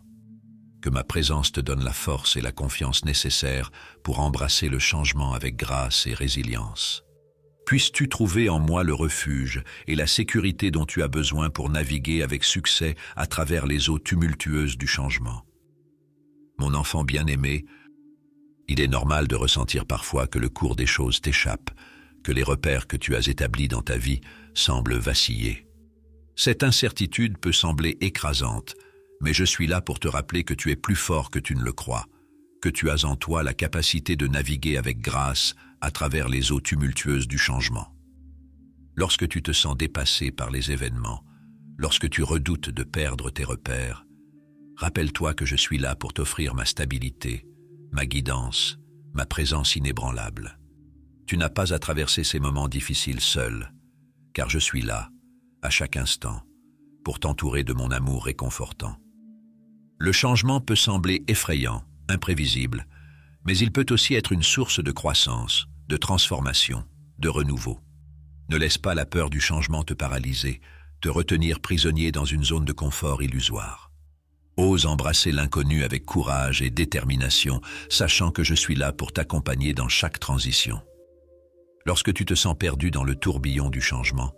que ma présence te donne la force et la confiance nécessaires pour embrasser le changement avec grâce et résilience. Puisses-tu trouver en moi le refuge et la sécurité dont tu as besoin pour naviguer avec succès à travers les eaux tumultueuses du changement. Mon enfant bien-aimé, il est normal de ressentir parfois que le cours des choses t'échappe, que les repères que tu as établis dans ta vie semblent vaciller. Cette incertitude peut sembler écrasante, mais je suis là pour te rappeler que tu es plus fort que tu ne le crois, que tu as en toi la capacité de naviguer avec grâce à travers les eaux tumultueuses du changement. Lorsque tu te sens dépassé par les événements, lorsque tu redoutes de perdre tes repères, rappelle-toi que je suis là pour t'offrir ma stabilité, ma guidance, ma présence inébranlable. Tu n'as pas à traverser ces moments difficiles seul, car je suis là, à chaque instant, pour t'entourer de mon amour réconfortant. Le changement peut sembler effrayant, imprévisible, mais il peut aussi être une source de croissance, de transformation, de renouveau. Ne laisse pas la peur du changement te paralyser, te retenir prisonnier dans une zone de confort illusoire. Ose embrasser l'inconnu avec courage et détermination, sachant que je suis là pour t'accompagner dans chaque transition. Lorsque tu te sens perdu dans le tourbillon du changement,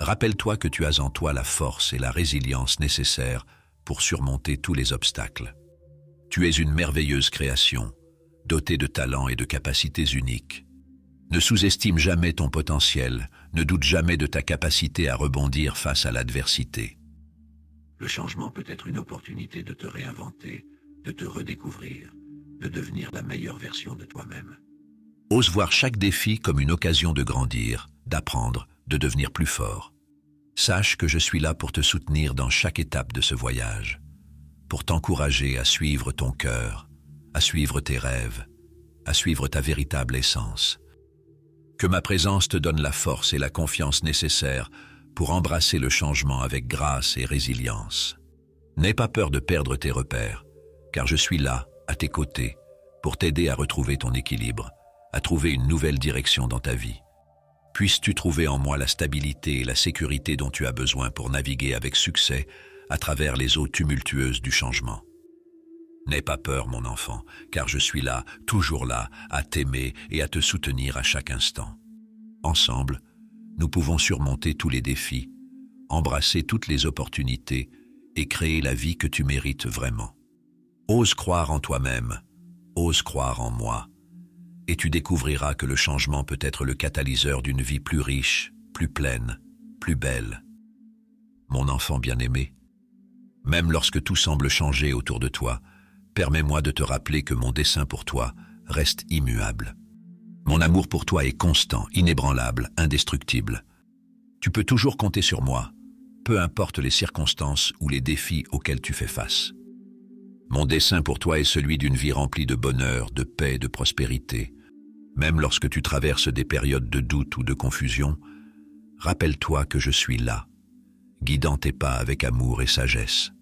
rappelle-toi que tu as en toi la force et la résilience nécessaires pour surmonter tous les obstacles. Tu es une merveilleuse création, dotée de talents et de capacités uniques. Ne sous-estime jamais ton potentiel, ne doute jamais de ta capacité à rebondir face à l'adversité. Le changement peut être une opportunité de te réinventer, de te redécouvrir, de devenir la meilleure version de toi-même. Ose voir chaque défi comme une occasion de grandir, d'apprendre, de devenir plus fort. Sache que je suis là pour te soutenir dans chaque étape de ce voyage, pour t'encourager à suivre ton cœur, à suivre tes rêves, à suivre ta véritable essence. Que ma présence te donne la force et la confiance nécessaires pour embrasser le changement avec grâce et résilience. N'aie pas peur de perdre tes repères, car je suis là, à tes côtés, pour t'aider à retrouver ton équilibre, à trouver une nouvelle direction dans ta vie puisses-tu trouver en moi la stabilité et la sécurité dont tu as besoin pour naviguer avec succès à travers les eaux tumultueuses du changement. N'aie pas peur, mon enfant, car je suis là, toujours là, à t'aimer et à te soutenir à chaque instant. Ensemble, nous pouvons surmonter tous les défis, embrasser toutes les opportunités et créer la vie que tu mérites vraiment. Ose croire en toi-même, ose croire en moi, et tu découvriras que le changement peut être le catalyseur d'une vie plus riche, plus pleine, plus belle. Mon enfant bien-aimé, même lorsque tout semble changer autour de toi, permets-moi de te rappeler que mon dessein pour toi reste immuable. Mon amour pour toi est constant, inébranlable, indestructible. Tu peux toujours compter sur moi, peu importe les circonstances ou les défis auxquels tu fais face. Mon dessein pour toi est celui d'une vie remplie de bonheur, de paix, de prospérité, même lorsque tu traverses des périodes de doute ou de confusion, rappelle-toi que je suis là, guidant tes pas avec amour et sagesse.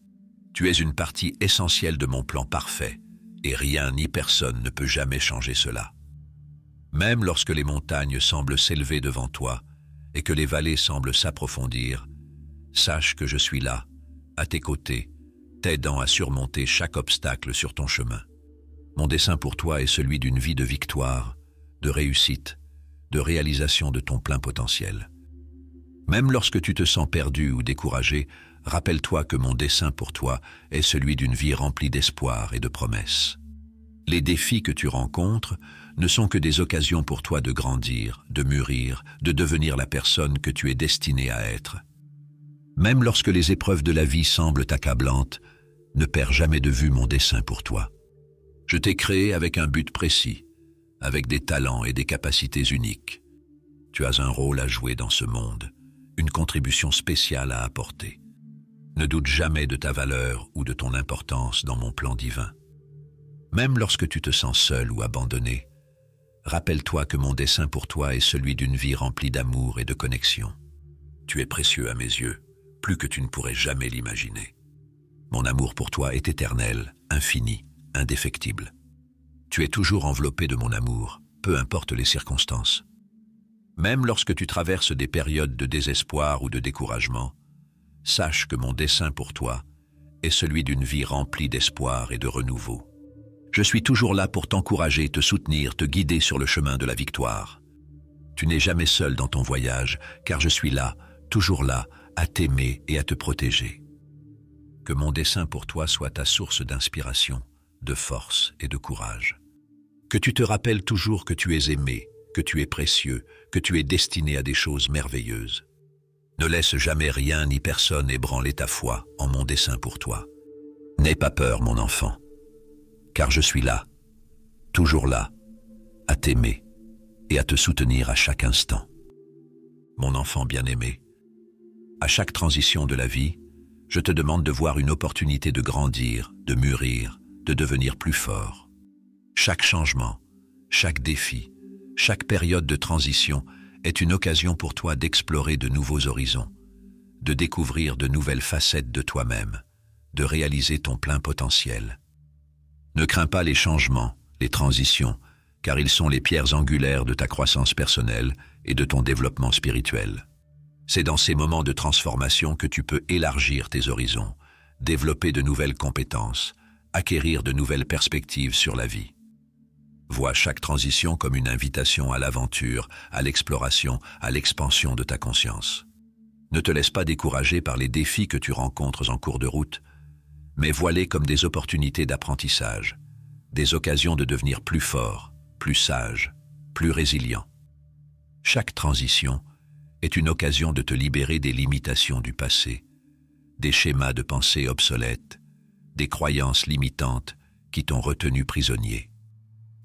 Tu es une partie essentielle de mon plan parfait, et rien ni personne ne peut jamais changer cela. Même lorsque les montagnes semblent s'élever devant toi et que les vallées semblent s'approfondir, sache que je suis là, à tes côtés, t'aidant à surmonter chaque obstacle sur ton chemin. Mon dessein pour toi est celui d'une vie de victoire, de réussite, de réalisation de ton plein potentiel. Même lorsque tu te sens perdu ou découragé, rappelle-toi que mon dessein pour toi est celui d'une vie remplie d'espoir et de promesses. Les défis que tu rencontres ne sont que des occasions pour toi de grandir, de mûrir, de devenir la personne que tu es destinée à être. Même lorsque les épreuves de la vie semblent accablantes, ne perds jamais de vue mon dessein pour toi. Je t'ai créé avec un but précis, avec des talents et des capacités uniques. Tu as un rôle à jouer dans ce monde, une contribution spéciale à apporter. Ne doute jamais de ta valeur ou de ton importance dans mon plan divin. Même lorsque tu te sens seul ou abandonné, rappelle-toi que mon dessein pour toi est celui d'une vie remplie d'amour et de connexion. Tu es précieux à mes yeux, plus que tu ne pourrais jamais l'imaginer. Mon amour pour toi est éternel, infini, indéfectible. Tu es toujours enveloppé de mon amour, peu importe les circonstances. Même lorsque tu traverses des périodes de désespoir ou de découragement, sache que mon dessein pour toi est celui d'une vie remplie d'espoir et de renouveau. Je suis toujours là pour t'encourager, te soutenir, te guider sur le chemin de la victoire. Tu n'es jamais seul dans ton voyage, car je suis là, toujours là, à t'aimer et à te protéger. Que mon dessein pour toi soit ta source d'inspiration, de force et de courage que tu te rappelles toujours que tu es aimé, que tu es précieux, que tu es destiné à des choses merveilleuses. Ne laisse jamais rien ni personne ébranler ta foi en mon dessein pour toi. N'aie pas peur, mon enfant, car je suis là, toujours là, à t'aimer et à te soutenir à chaque instant. Mon enfant bien-aimé, à chaque transition de la vie, je te demande de voir une opportunité de grandir, de mûrir, de devenir plus fort. Chaque changement, chaque défi, chaque période de transition est une occasion pour toi d'explorer de nouveaux horizons, de découvrir de nouvelles facettes de toi-même, de réaliser ton plein potentiel. Ne crains pas les changements, les transitions, car ils sont les pierres angulaires de ta croissance personnelle et de ton développement spirituel. C'est dans ces moments de transformation que tu peux élargir tes horizons, développer de nouvelles compétences, acquérir de nouvelles perspectives sur la vie. Vois chaque transition comme une invitation à l'aventure, à l'exploration, à l'expansion de ta conscience. Ne te laisse pas décourager par les défis que tu rencontres en cours de route, mais vois-les comme des opportunités d'apprentissage, des occasions de devenir plus fort, plus sage, plus résilient. Chaque transition est une occasion de te libérer des limitations du passé, des schémas de pensée obsolètes, des croyances limitantes qui t'ont retenu prisonnier.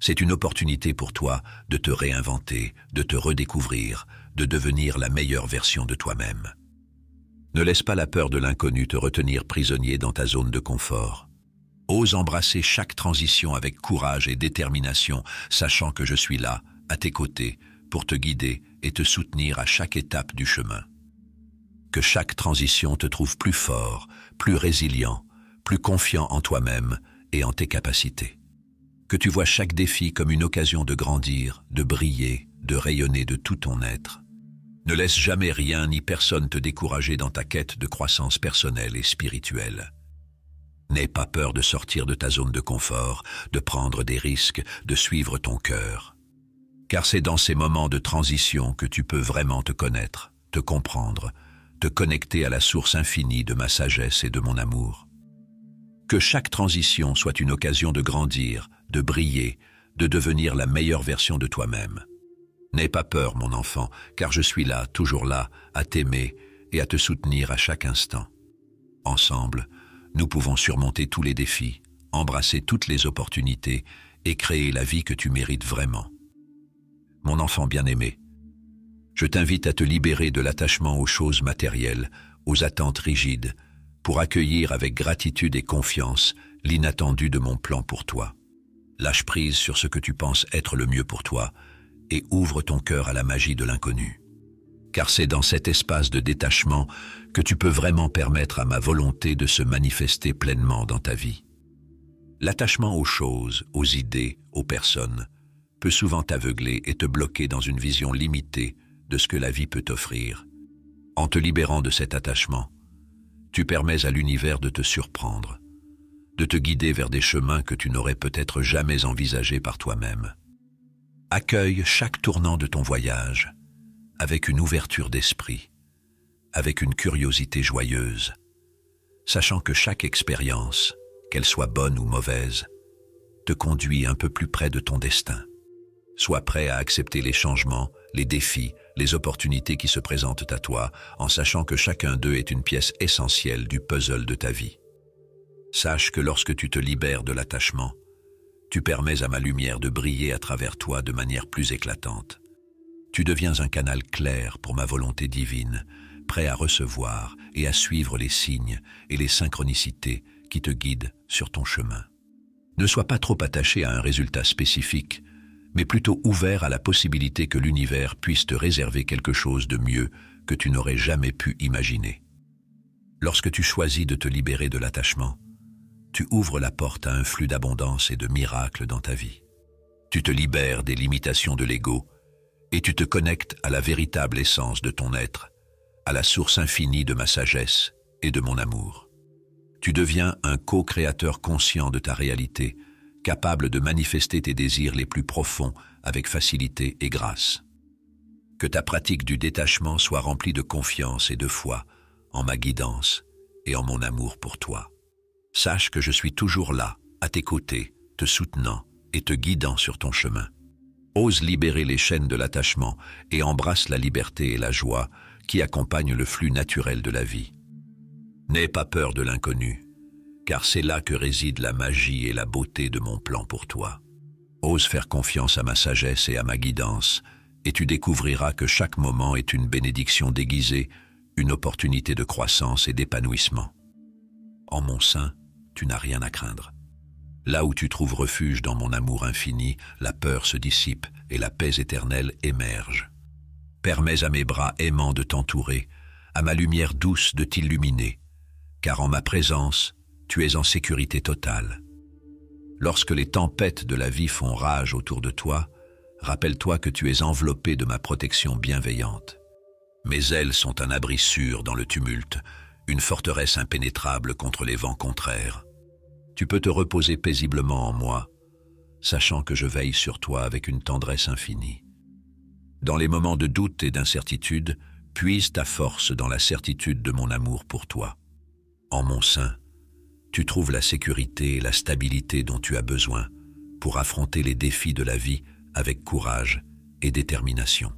C'est une opportunité pour toi de te réinventer, de te redécouvrir, de devenir la meilleure version de toi-même. Ne laisse pas la peur de l'inconnu te retenir prisonnier dans ta zone de confort. Ose embrasser chaque transition avec courage et détermination, sachant que je suis là, à tes côtés, pour te guider et te soutenir à chaque étape du chemin. Que chaque transition te trouve plus fort, plus résilient, plus confiant en toi-même et en tes capacités que tu vois chaque défi comme une occasion de grandir, de briller, de rayonner de tout ton être. Ne laisse jamais rien ni personne te décourager dans ta quête de croissance personnelle et spirituelle. N'aie pas peur de sortir de ta zone de confort, de prendre des risques, de suivre ton cœur. Car c'est dans ces moments de transition que tu peux vraiment te connaître, te comprendre, te connecter à la source infinie de ma sagesse et de mon amour. Que chaque transition soit une occasion de grandir, de briller, de devenir la meilleure version de toi-même. N'aie pas peur, mon enfant, car je suis là, toujours là, à t'aimer et à te soutenir à chaque instant. Ensemble, nous pouvons surmonter tous les défis, embrasser toutes les opportunités et créer la vie que tu mérites vraiment. Mon enfant bien-aimé, je t'invite à te libérer de l'attachement aux choses matérielles, aux attentes rigides, pour accueillir avec gratitude et confiance l'inattendu de mon plan pour toi. Lâche prise sur ce que tu penses être le mieux pour toi et ouvre ton cœur à la magie de l'inconnu. Car c'est dans cet espace de détachement que tu peux vraiment permettre à ma volonté de se manifester pleinement dans ta vie. L'attachement aux choses, aux idées, aux personnes peut souvent t'aveugler et te bloquer dans une vision limitée de ce que la vie peut t'offrir. En te libérant de cet attachement, tu permets à l'univers de te surprendre de te guider vers des chemins que tu n'aurais peut-être jamais envisagés par toi-même. Accueille chaque tournant de ton voyage avec une ouverture d'esprit, avec une curiosité joyeuse, sachant que chaque expérience, qu'elle soit bonne ou mauvaise, te conduit un peu plus près de ton destin. Sois prêt à accepter les changements, les défis, les opportunités qui se présentent à toi, en sachant que chacun d'eux est une pièce essentielle du puzzle de ta vie. Sache que lorsque tu te libères de l'attachement, tu permets à ma lumière de briller à travers toi de manière plus éclatante. Tu deviens un canal clair pour ma volonté divine, prêt à recevoir et à suivre les signes et les synchronicités qui te guident sur ton chemin. Ne sois pas trop attaché à un résultat spécifique, mais plutôt ouvert à la possibilité que l'univers puisse te réserver quelque chose de mieux que tu n'aurais jamais pu imaginer. Lorsque tu choisis de te libérer de l'attachement, tu ouvres la porte à un flux d'abondance et de miracles dans ta vie. Tu te libères des limitations de l'ego et tu te connectes à la véritable essence de ton être, à la source infinie de ma sagesse et de mon amour. Tu deviens un co-créateur conscient de ta réalité, capable de manifester tes désirs les plus profonds avec facilité et grâce. Que ta pratique du détachement soit remplie de confiance et de foi en ma guidance et en mon amour pour toi. Sache que je suis toujours là, à tes côtés, te soutenant et te guidant sur ton chemin. Ose libérer les chaînes de l'attachement et embrasse la liberté et la joie qui accompagnent le flux naturel de la vie. N'aie pas peur de l'inconnu, car c'est là que réside la magie et la beauté de mon plan pour toi. Ose faire confiance à ma sagesse et à ma guidance, et tu découvriras que chaque moment est une bénédiction déguisée, une opportunité de croissance et d'épanouissement. En mon sein, tu n'as rien à craindre. Là où tu trouves refuge dans mon amour infini, la peur se dissipe et la paix éternelle émerge. Permets à mes bras aimants de t'entourer, à ma lumière douce de t'illuminer, car en ma présence, tu es en sécurité totale. Lorsque les tempêtes de la vie font rage autour de toi, rappelle-toi que tu es enveloppé de ma protection bienveillante. Mes ailes sont un abri sûr dans le tumulte, une forteresse impénétrable contre les vents contraires. Tu peux te reposer paisiblement en moi, sachant que je veille sur toi avec une tendresse infinie. Dans les moments de doute et d'incertitude, puise ta force dans la certitude de mon amour pour toi. En mon sein, tu trouves la sécurité et la stabilité dont tu as besoin pour affronter les défis de la vie avec courage et détermination.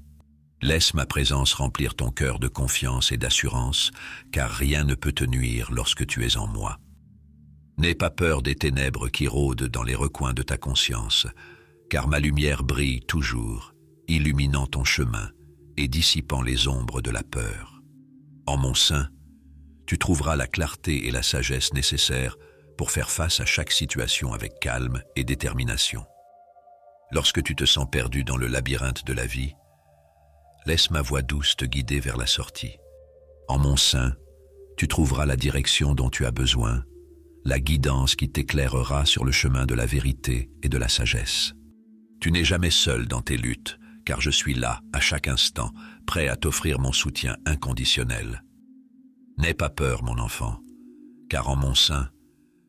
Laisse ma présence remplir ton cœur de confiance et d'assurance, car rien ne peut te nuire lorsque tu es en moi. N'aie pas peur des ténèbres qui rôdent dans les recoins de ta conscience, car ma lumière brille toujours, illuminant ton chemin et dissipant les ombres de la peur. En mon sein, tu trouveras la clarté et la sagesse nécessaires pour faire face à chaque situation avec calme et détermination. Lorsque tu te sens perdu dans le labyrinthe de la vie, laisse ma voix douce te guider vers la sortie. En mon sein, tu trouveras la direction dont tu as besoin la guidance qui t'éclairera sur le chemin de la vérité et de la sagesse. Tu n'es jamais seul dans tes luttes, car je suis là, à chaque instant, prêt à t'offrir mon soutien inconditionnel. N'aie pas peur, mon enfant, car en mon sein,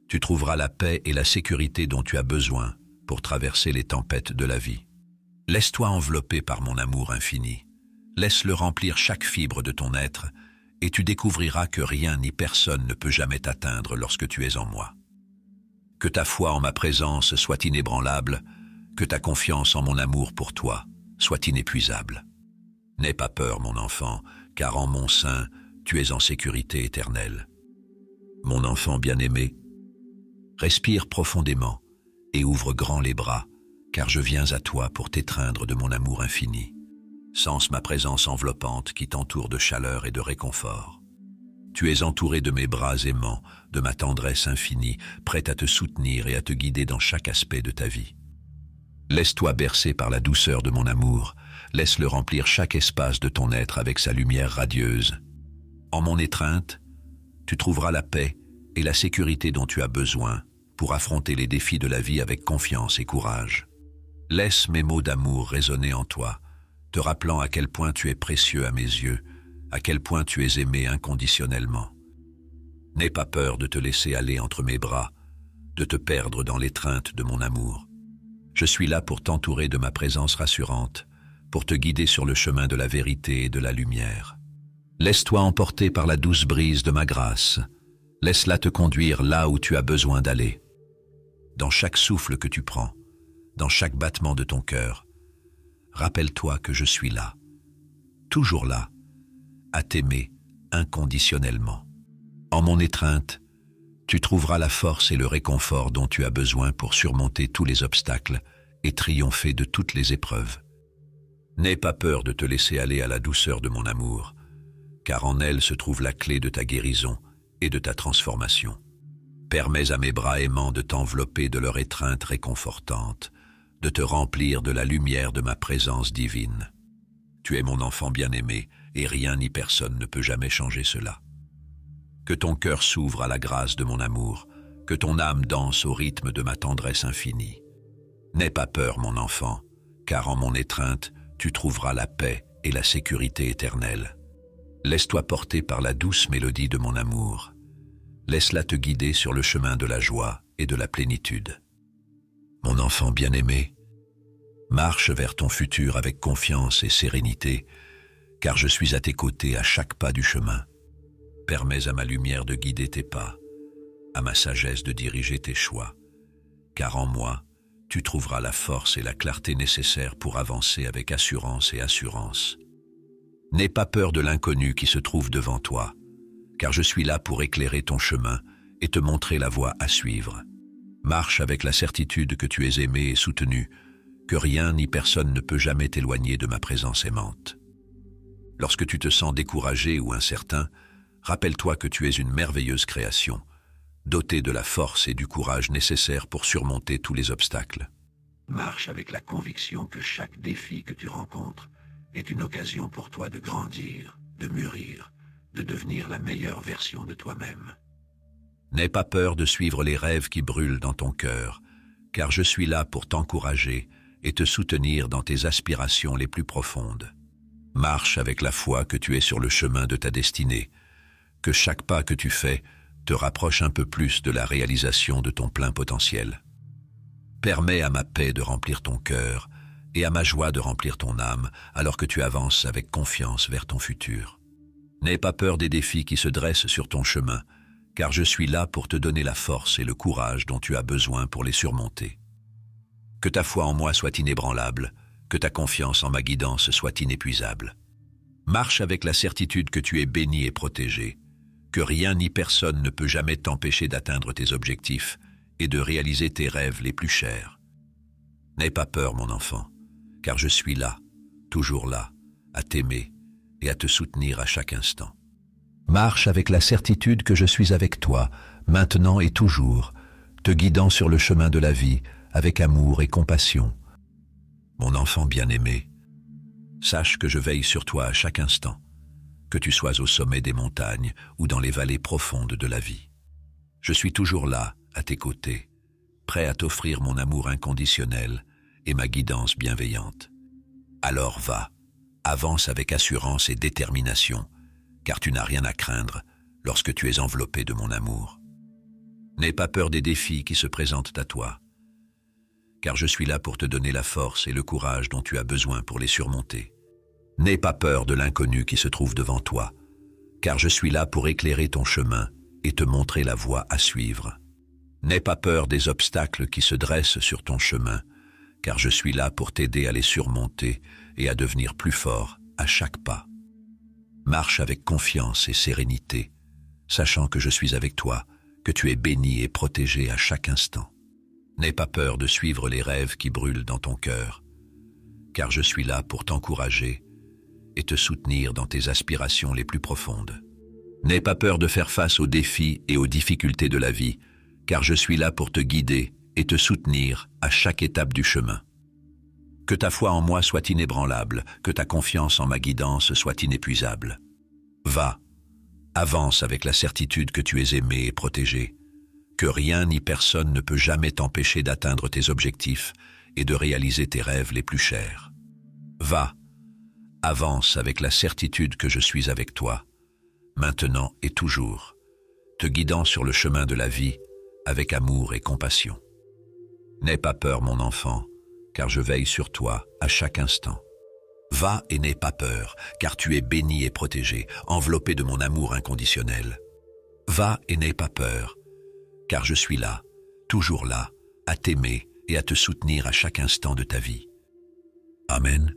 tu trouveras la paix et la sécurité dont tu as besoin pour traverser les tempêtes de la vie. Laisse-toi envelopper par mon amour infini. Laisse-le remplir chaque fibre de ton être et tu découvriras que rien ni personne ne peut jamais t'atteindre lorsque tu es en moi. Que ta foi en ma présence soit inébranlable, que ta confiance en mon amour pour toi soit inépuisable. N'aie pas peur, mon enfant, car en mon sein, tu es en sécurité éternelle. Mon enfant bien-aimé, respire profondément et ouvre grand les bras, car je viens à toi pour t'étreindre de mon amour infini. Sens ma présence enveloppante qui t'entoure de chaleur et de réconfort. Tu es entouré de mes bras aimants, de ma tendresse infinie, prête à te soutenir et à te guider dans chaque aspect de ta vie. Laisse-toi bercer par la douceur de mon amour, laisse-le remplir chaque espace de ton être avec sa lumière radieuse. En mon étreinte, tu trouveras la paix et la sécurité dont tu as besoin pour affronter les défis de la vie avec confiance et courage. Laisse mes mots d'amour résonner en toi, te rappelant à quel point tu es précieux à mes yeux, à quel point tu es aimé inconditionnellement. N'aie pas peur de te laisser aller entre mes bras, de te perdre dans l'étreinte de mon amour. Je suis là pour t'entourer de ma présence rassurante, pour te guider sur le chemin de la vérité et de la lumière. Laisse-toi emporter par la douce brise de ma grâce. Laisse-la te conduire là où tu as besoin d'aller. Dans chaque souffle que tu prends, dans chaque battement de ton cœur, rappelle-toi que je suis là, toujours là, à t'aimer inconditionnellement. En mon étreinte, tu trouveras la force et le réconfort dont tu as besoin pour surmonter tous les obstacles et triompher de toutes les épreuves. N'aie pas peur de te laisser aller à la douceur de mon amour, car en elle se trouve la clé de ta guérison et de ta transformation. Permets à mes bras aimants de t'envelopper de leur étreinte réconfortante, de te remplir de la lumière de ma présence divine. Tu es mon enfant bien-aimé, et rien ni personne ne peut jamais changer cela. Que ton cœur s'ouvre à la grâce de mon amour, que ton âme danse au rythme de ma tendresse infinie. N'aie pas peur, mon enfant, car en mon étreinte, tu trouveras la paix et la sécurité éternelle. Laisse-toi porter par la douce mélodie de mon amour. Laisse-la te guider sur le chemin de la joie et de la plénitude mon enfant bien-aimé, marche vers ton futur avec confiance et sérénité, car je suis à tes côtés à chaque pas du chemin. Permets à ma lumière de guider tes pas, à ma sagesse de diriger tes choix, car en moi, tu trouveras la force et la clarté nécessaires pour avancer avec assurance et assurance. N'aie pas peur de l'inconnu qui se trouve devant toi, car je suis là pour éclairer ton chemin et te montrer la voie à suivre. Marche avec la certitude que tu es aimé et soutenu, que rien ni personne ne peut jamais t'éloigner de ma présence aimante. Lorsque tu te sens découragé ou incertain, rappelle-toi que tu es une merveilleuse création, dotée de la force et du courage nécessaires pour surmonter tous les obstacles. Marche avec la conviction que chaque défi que tu rencontres est une occasion pour toi de grandir, de mûrir, de devenir la meilleure version de toi-même. N'aie pas peur de suivre les rêves qui brûlent dans ton cœur, car je suis là pour t'encourager et te soutenir dans tes aspirations les plus profondes. Marche avec la foi que tu es sur le chemin de ta destinée, que chaque pas que tu fais te rapproche un peu plus de la réalisation de ton plein potentiel. Permets à ma paix de remplir ton cœur et à ma joie de remplir ton âme alors que tu avances avec confiance vers ton futur. N'aie pas peur des défis qui se dressent sur ton chemin, car je suis là pour te donner la force et le courage dont tu as besoin pour les surmonter. Que ta foi en moi soit inébranlable, que ta confiance en ma guidance soit inépuisable. Marche avec la certitude que tu es béni et protégé, que rien ni personne ne peut jamais t'empêcher d'atteindre tes objectifs et de réaliser tes rêves les plus chers. N'aie pas peur, mon enfant, car je suis là, toujours là, à t'aimer et à te soutenir à chaque instant. Marche avec la certitude que je suis avec toi, maintenant et toujours, te guidant sur le chemin de la vie, avec amour et compassion. Mon enfant bien-aimé, sache que je veille sur toi à chaque instant, que tu sois au sommet des montagnes ou dans les vallées profondes de la vie. Je suis toujours là, à tes côtés, prêt à t'offrir mon amour inconditionnel et ma guidance bienveillante. Alors va, avance avec assurance et détermination, car tu n'as rien à craindre lorsque tu es enveloppé de mon amour. N'aie pas peur des défis qui se présentent à toi, car je suis là pour te donner la force et le courage dont tu as besoin pour les surmonter. N'aie pas peur de l'inconnu qui se trouve devant toi, car je suis là pour éclairer ton chemin et te montrer la voie à suivre. N'aie pas peur des obstacles qui se dressent sur ton chemin, car je suis là pour t'aider à les surmonter et à devenir plus fort à chaque pas. Marche avec confiance et sérénité, sachant que je suis avec toi, que tu es béni et protégé à chaque instant. N'aie pas peur de suivre les rêves qui brûlent dans ton cœur, car je suis là pour t'encourager et te soutenir dans tes aspirations les plus profondes. N'aie pas peur de faire face aux défis et aux difficultés de la vie, car je suis là pour te guider et te soutenir à chaque étape du chemin. Que ta foi en moi soit inébranlable, que ta confiance en ma guidance soit inépuisable. Va, avance avec la certitude que tu es aimé et protégé, que rien ni personne ne peut jamais t'empêcher d'atteindre tes objectifs et de réaliser tes rêves les plus chers. Va, avance avec la certitude que je suis avec toi, maintenant et toujours, te guidant sur le chemin de la vie avec amour et compassion. N'aie pas peur, mon enfant, car je veille sur toi à chaque instant. Va et n'aie pas peur, car tu es béni et protégé, enveloppé de mon amour inconditionnel. Va et n'aie pas peur, car je suis là, toujours là, à t'aimer et à te soutenir à chaque instant de ta vie. Amen.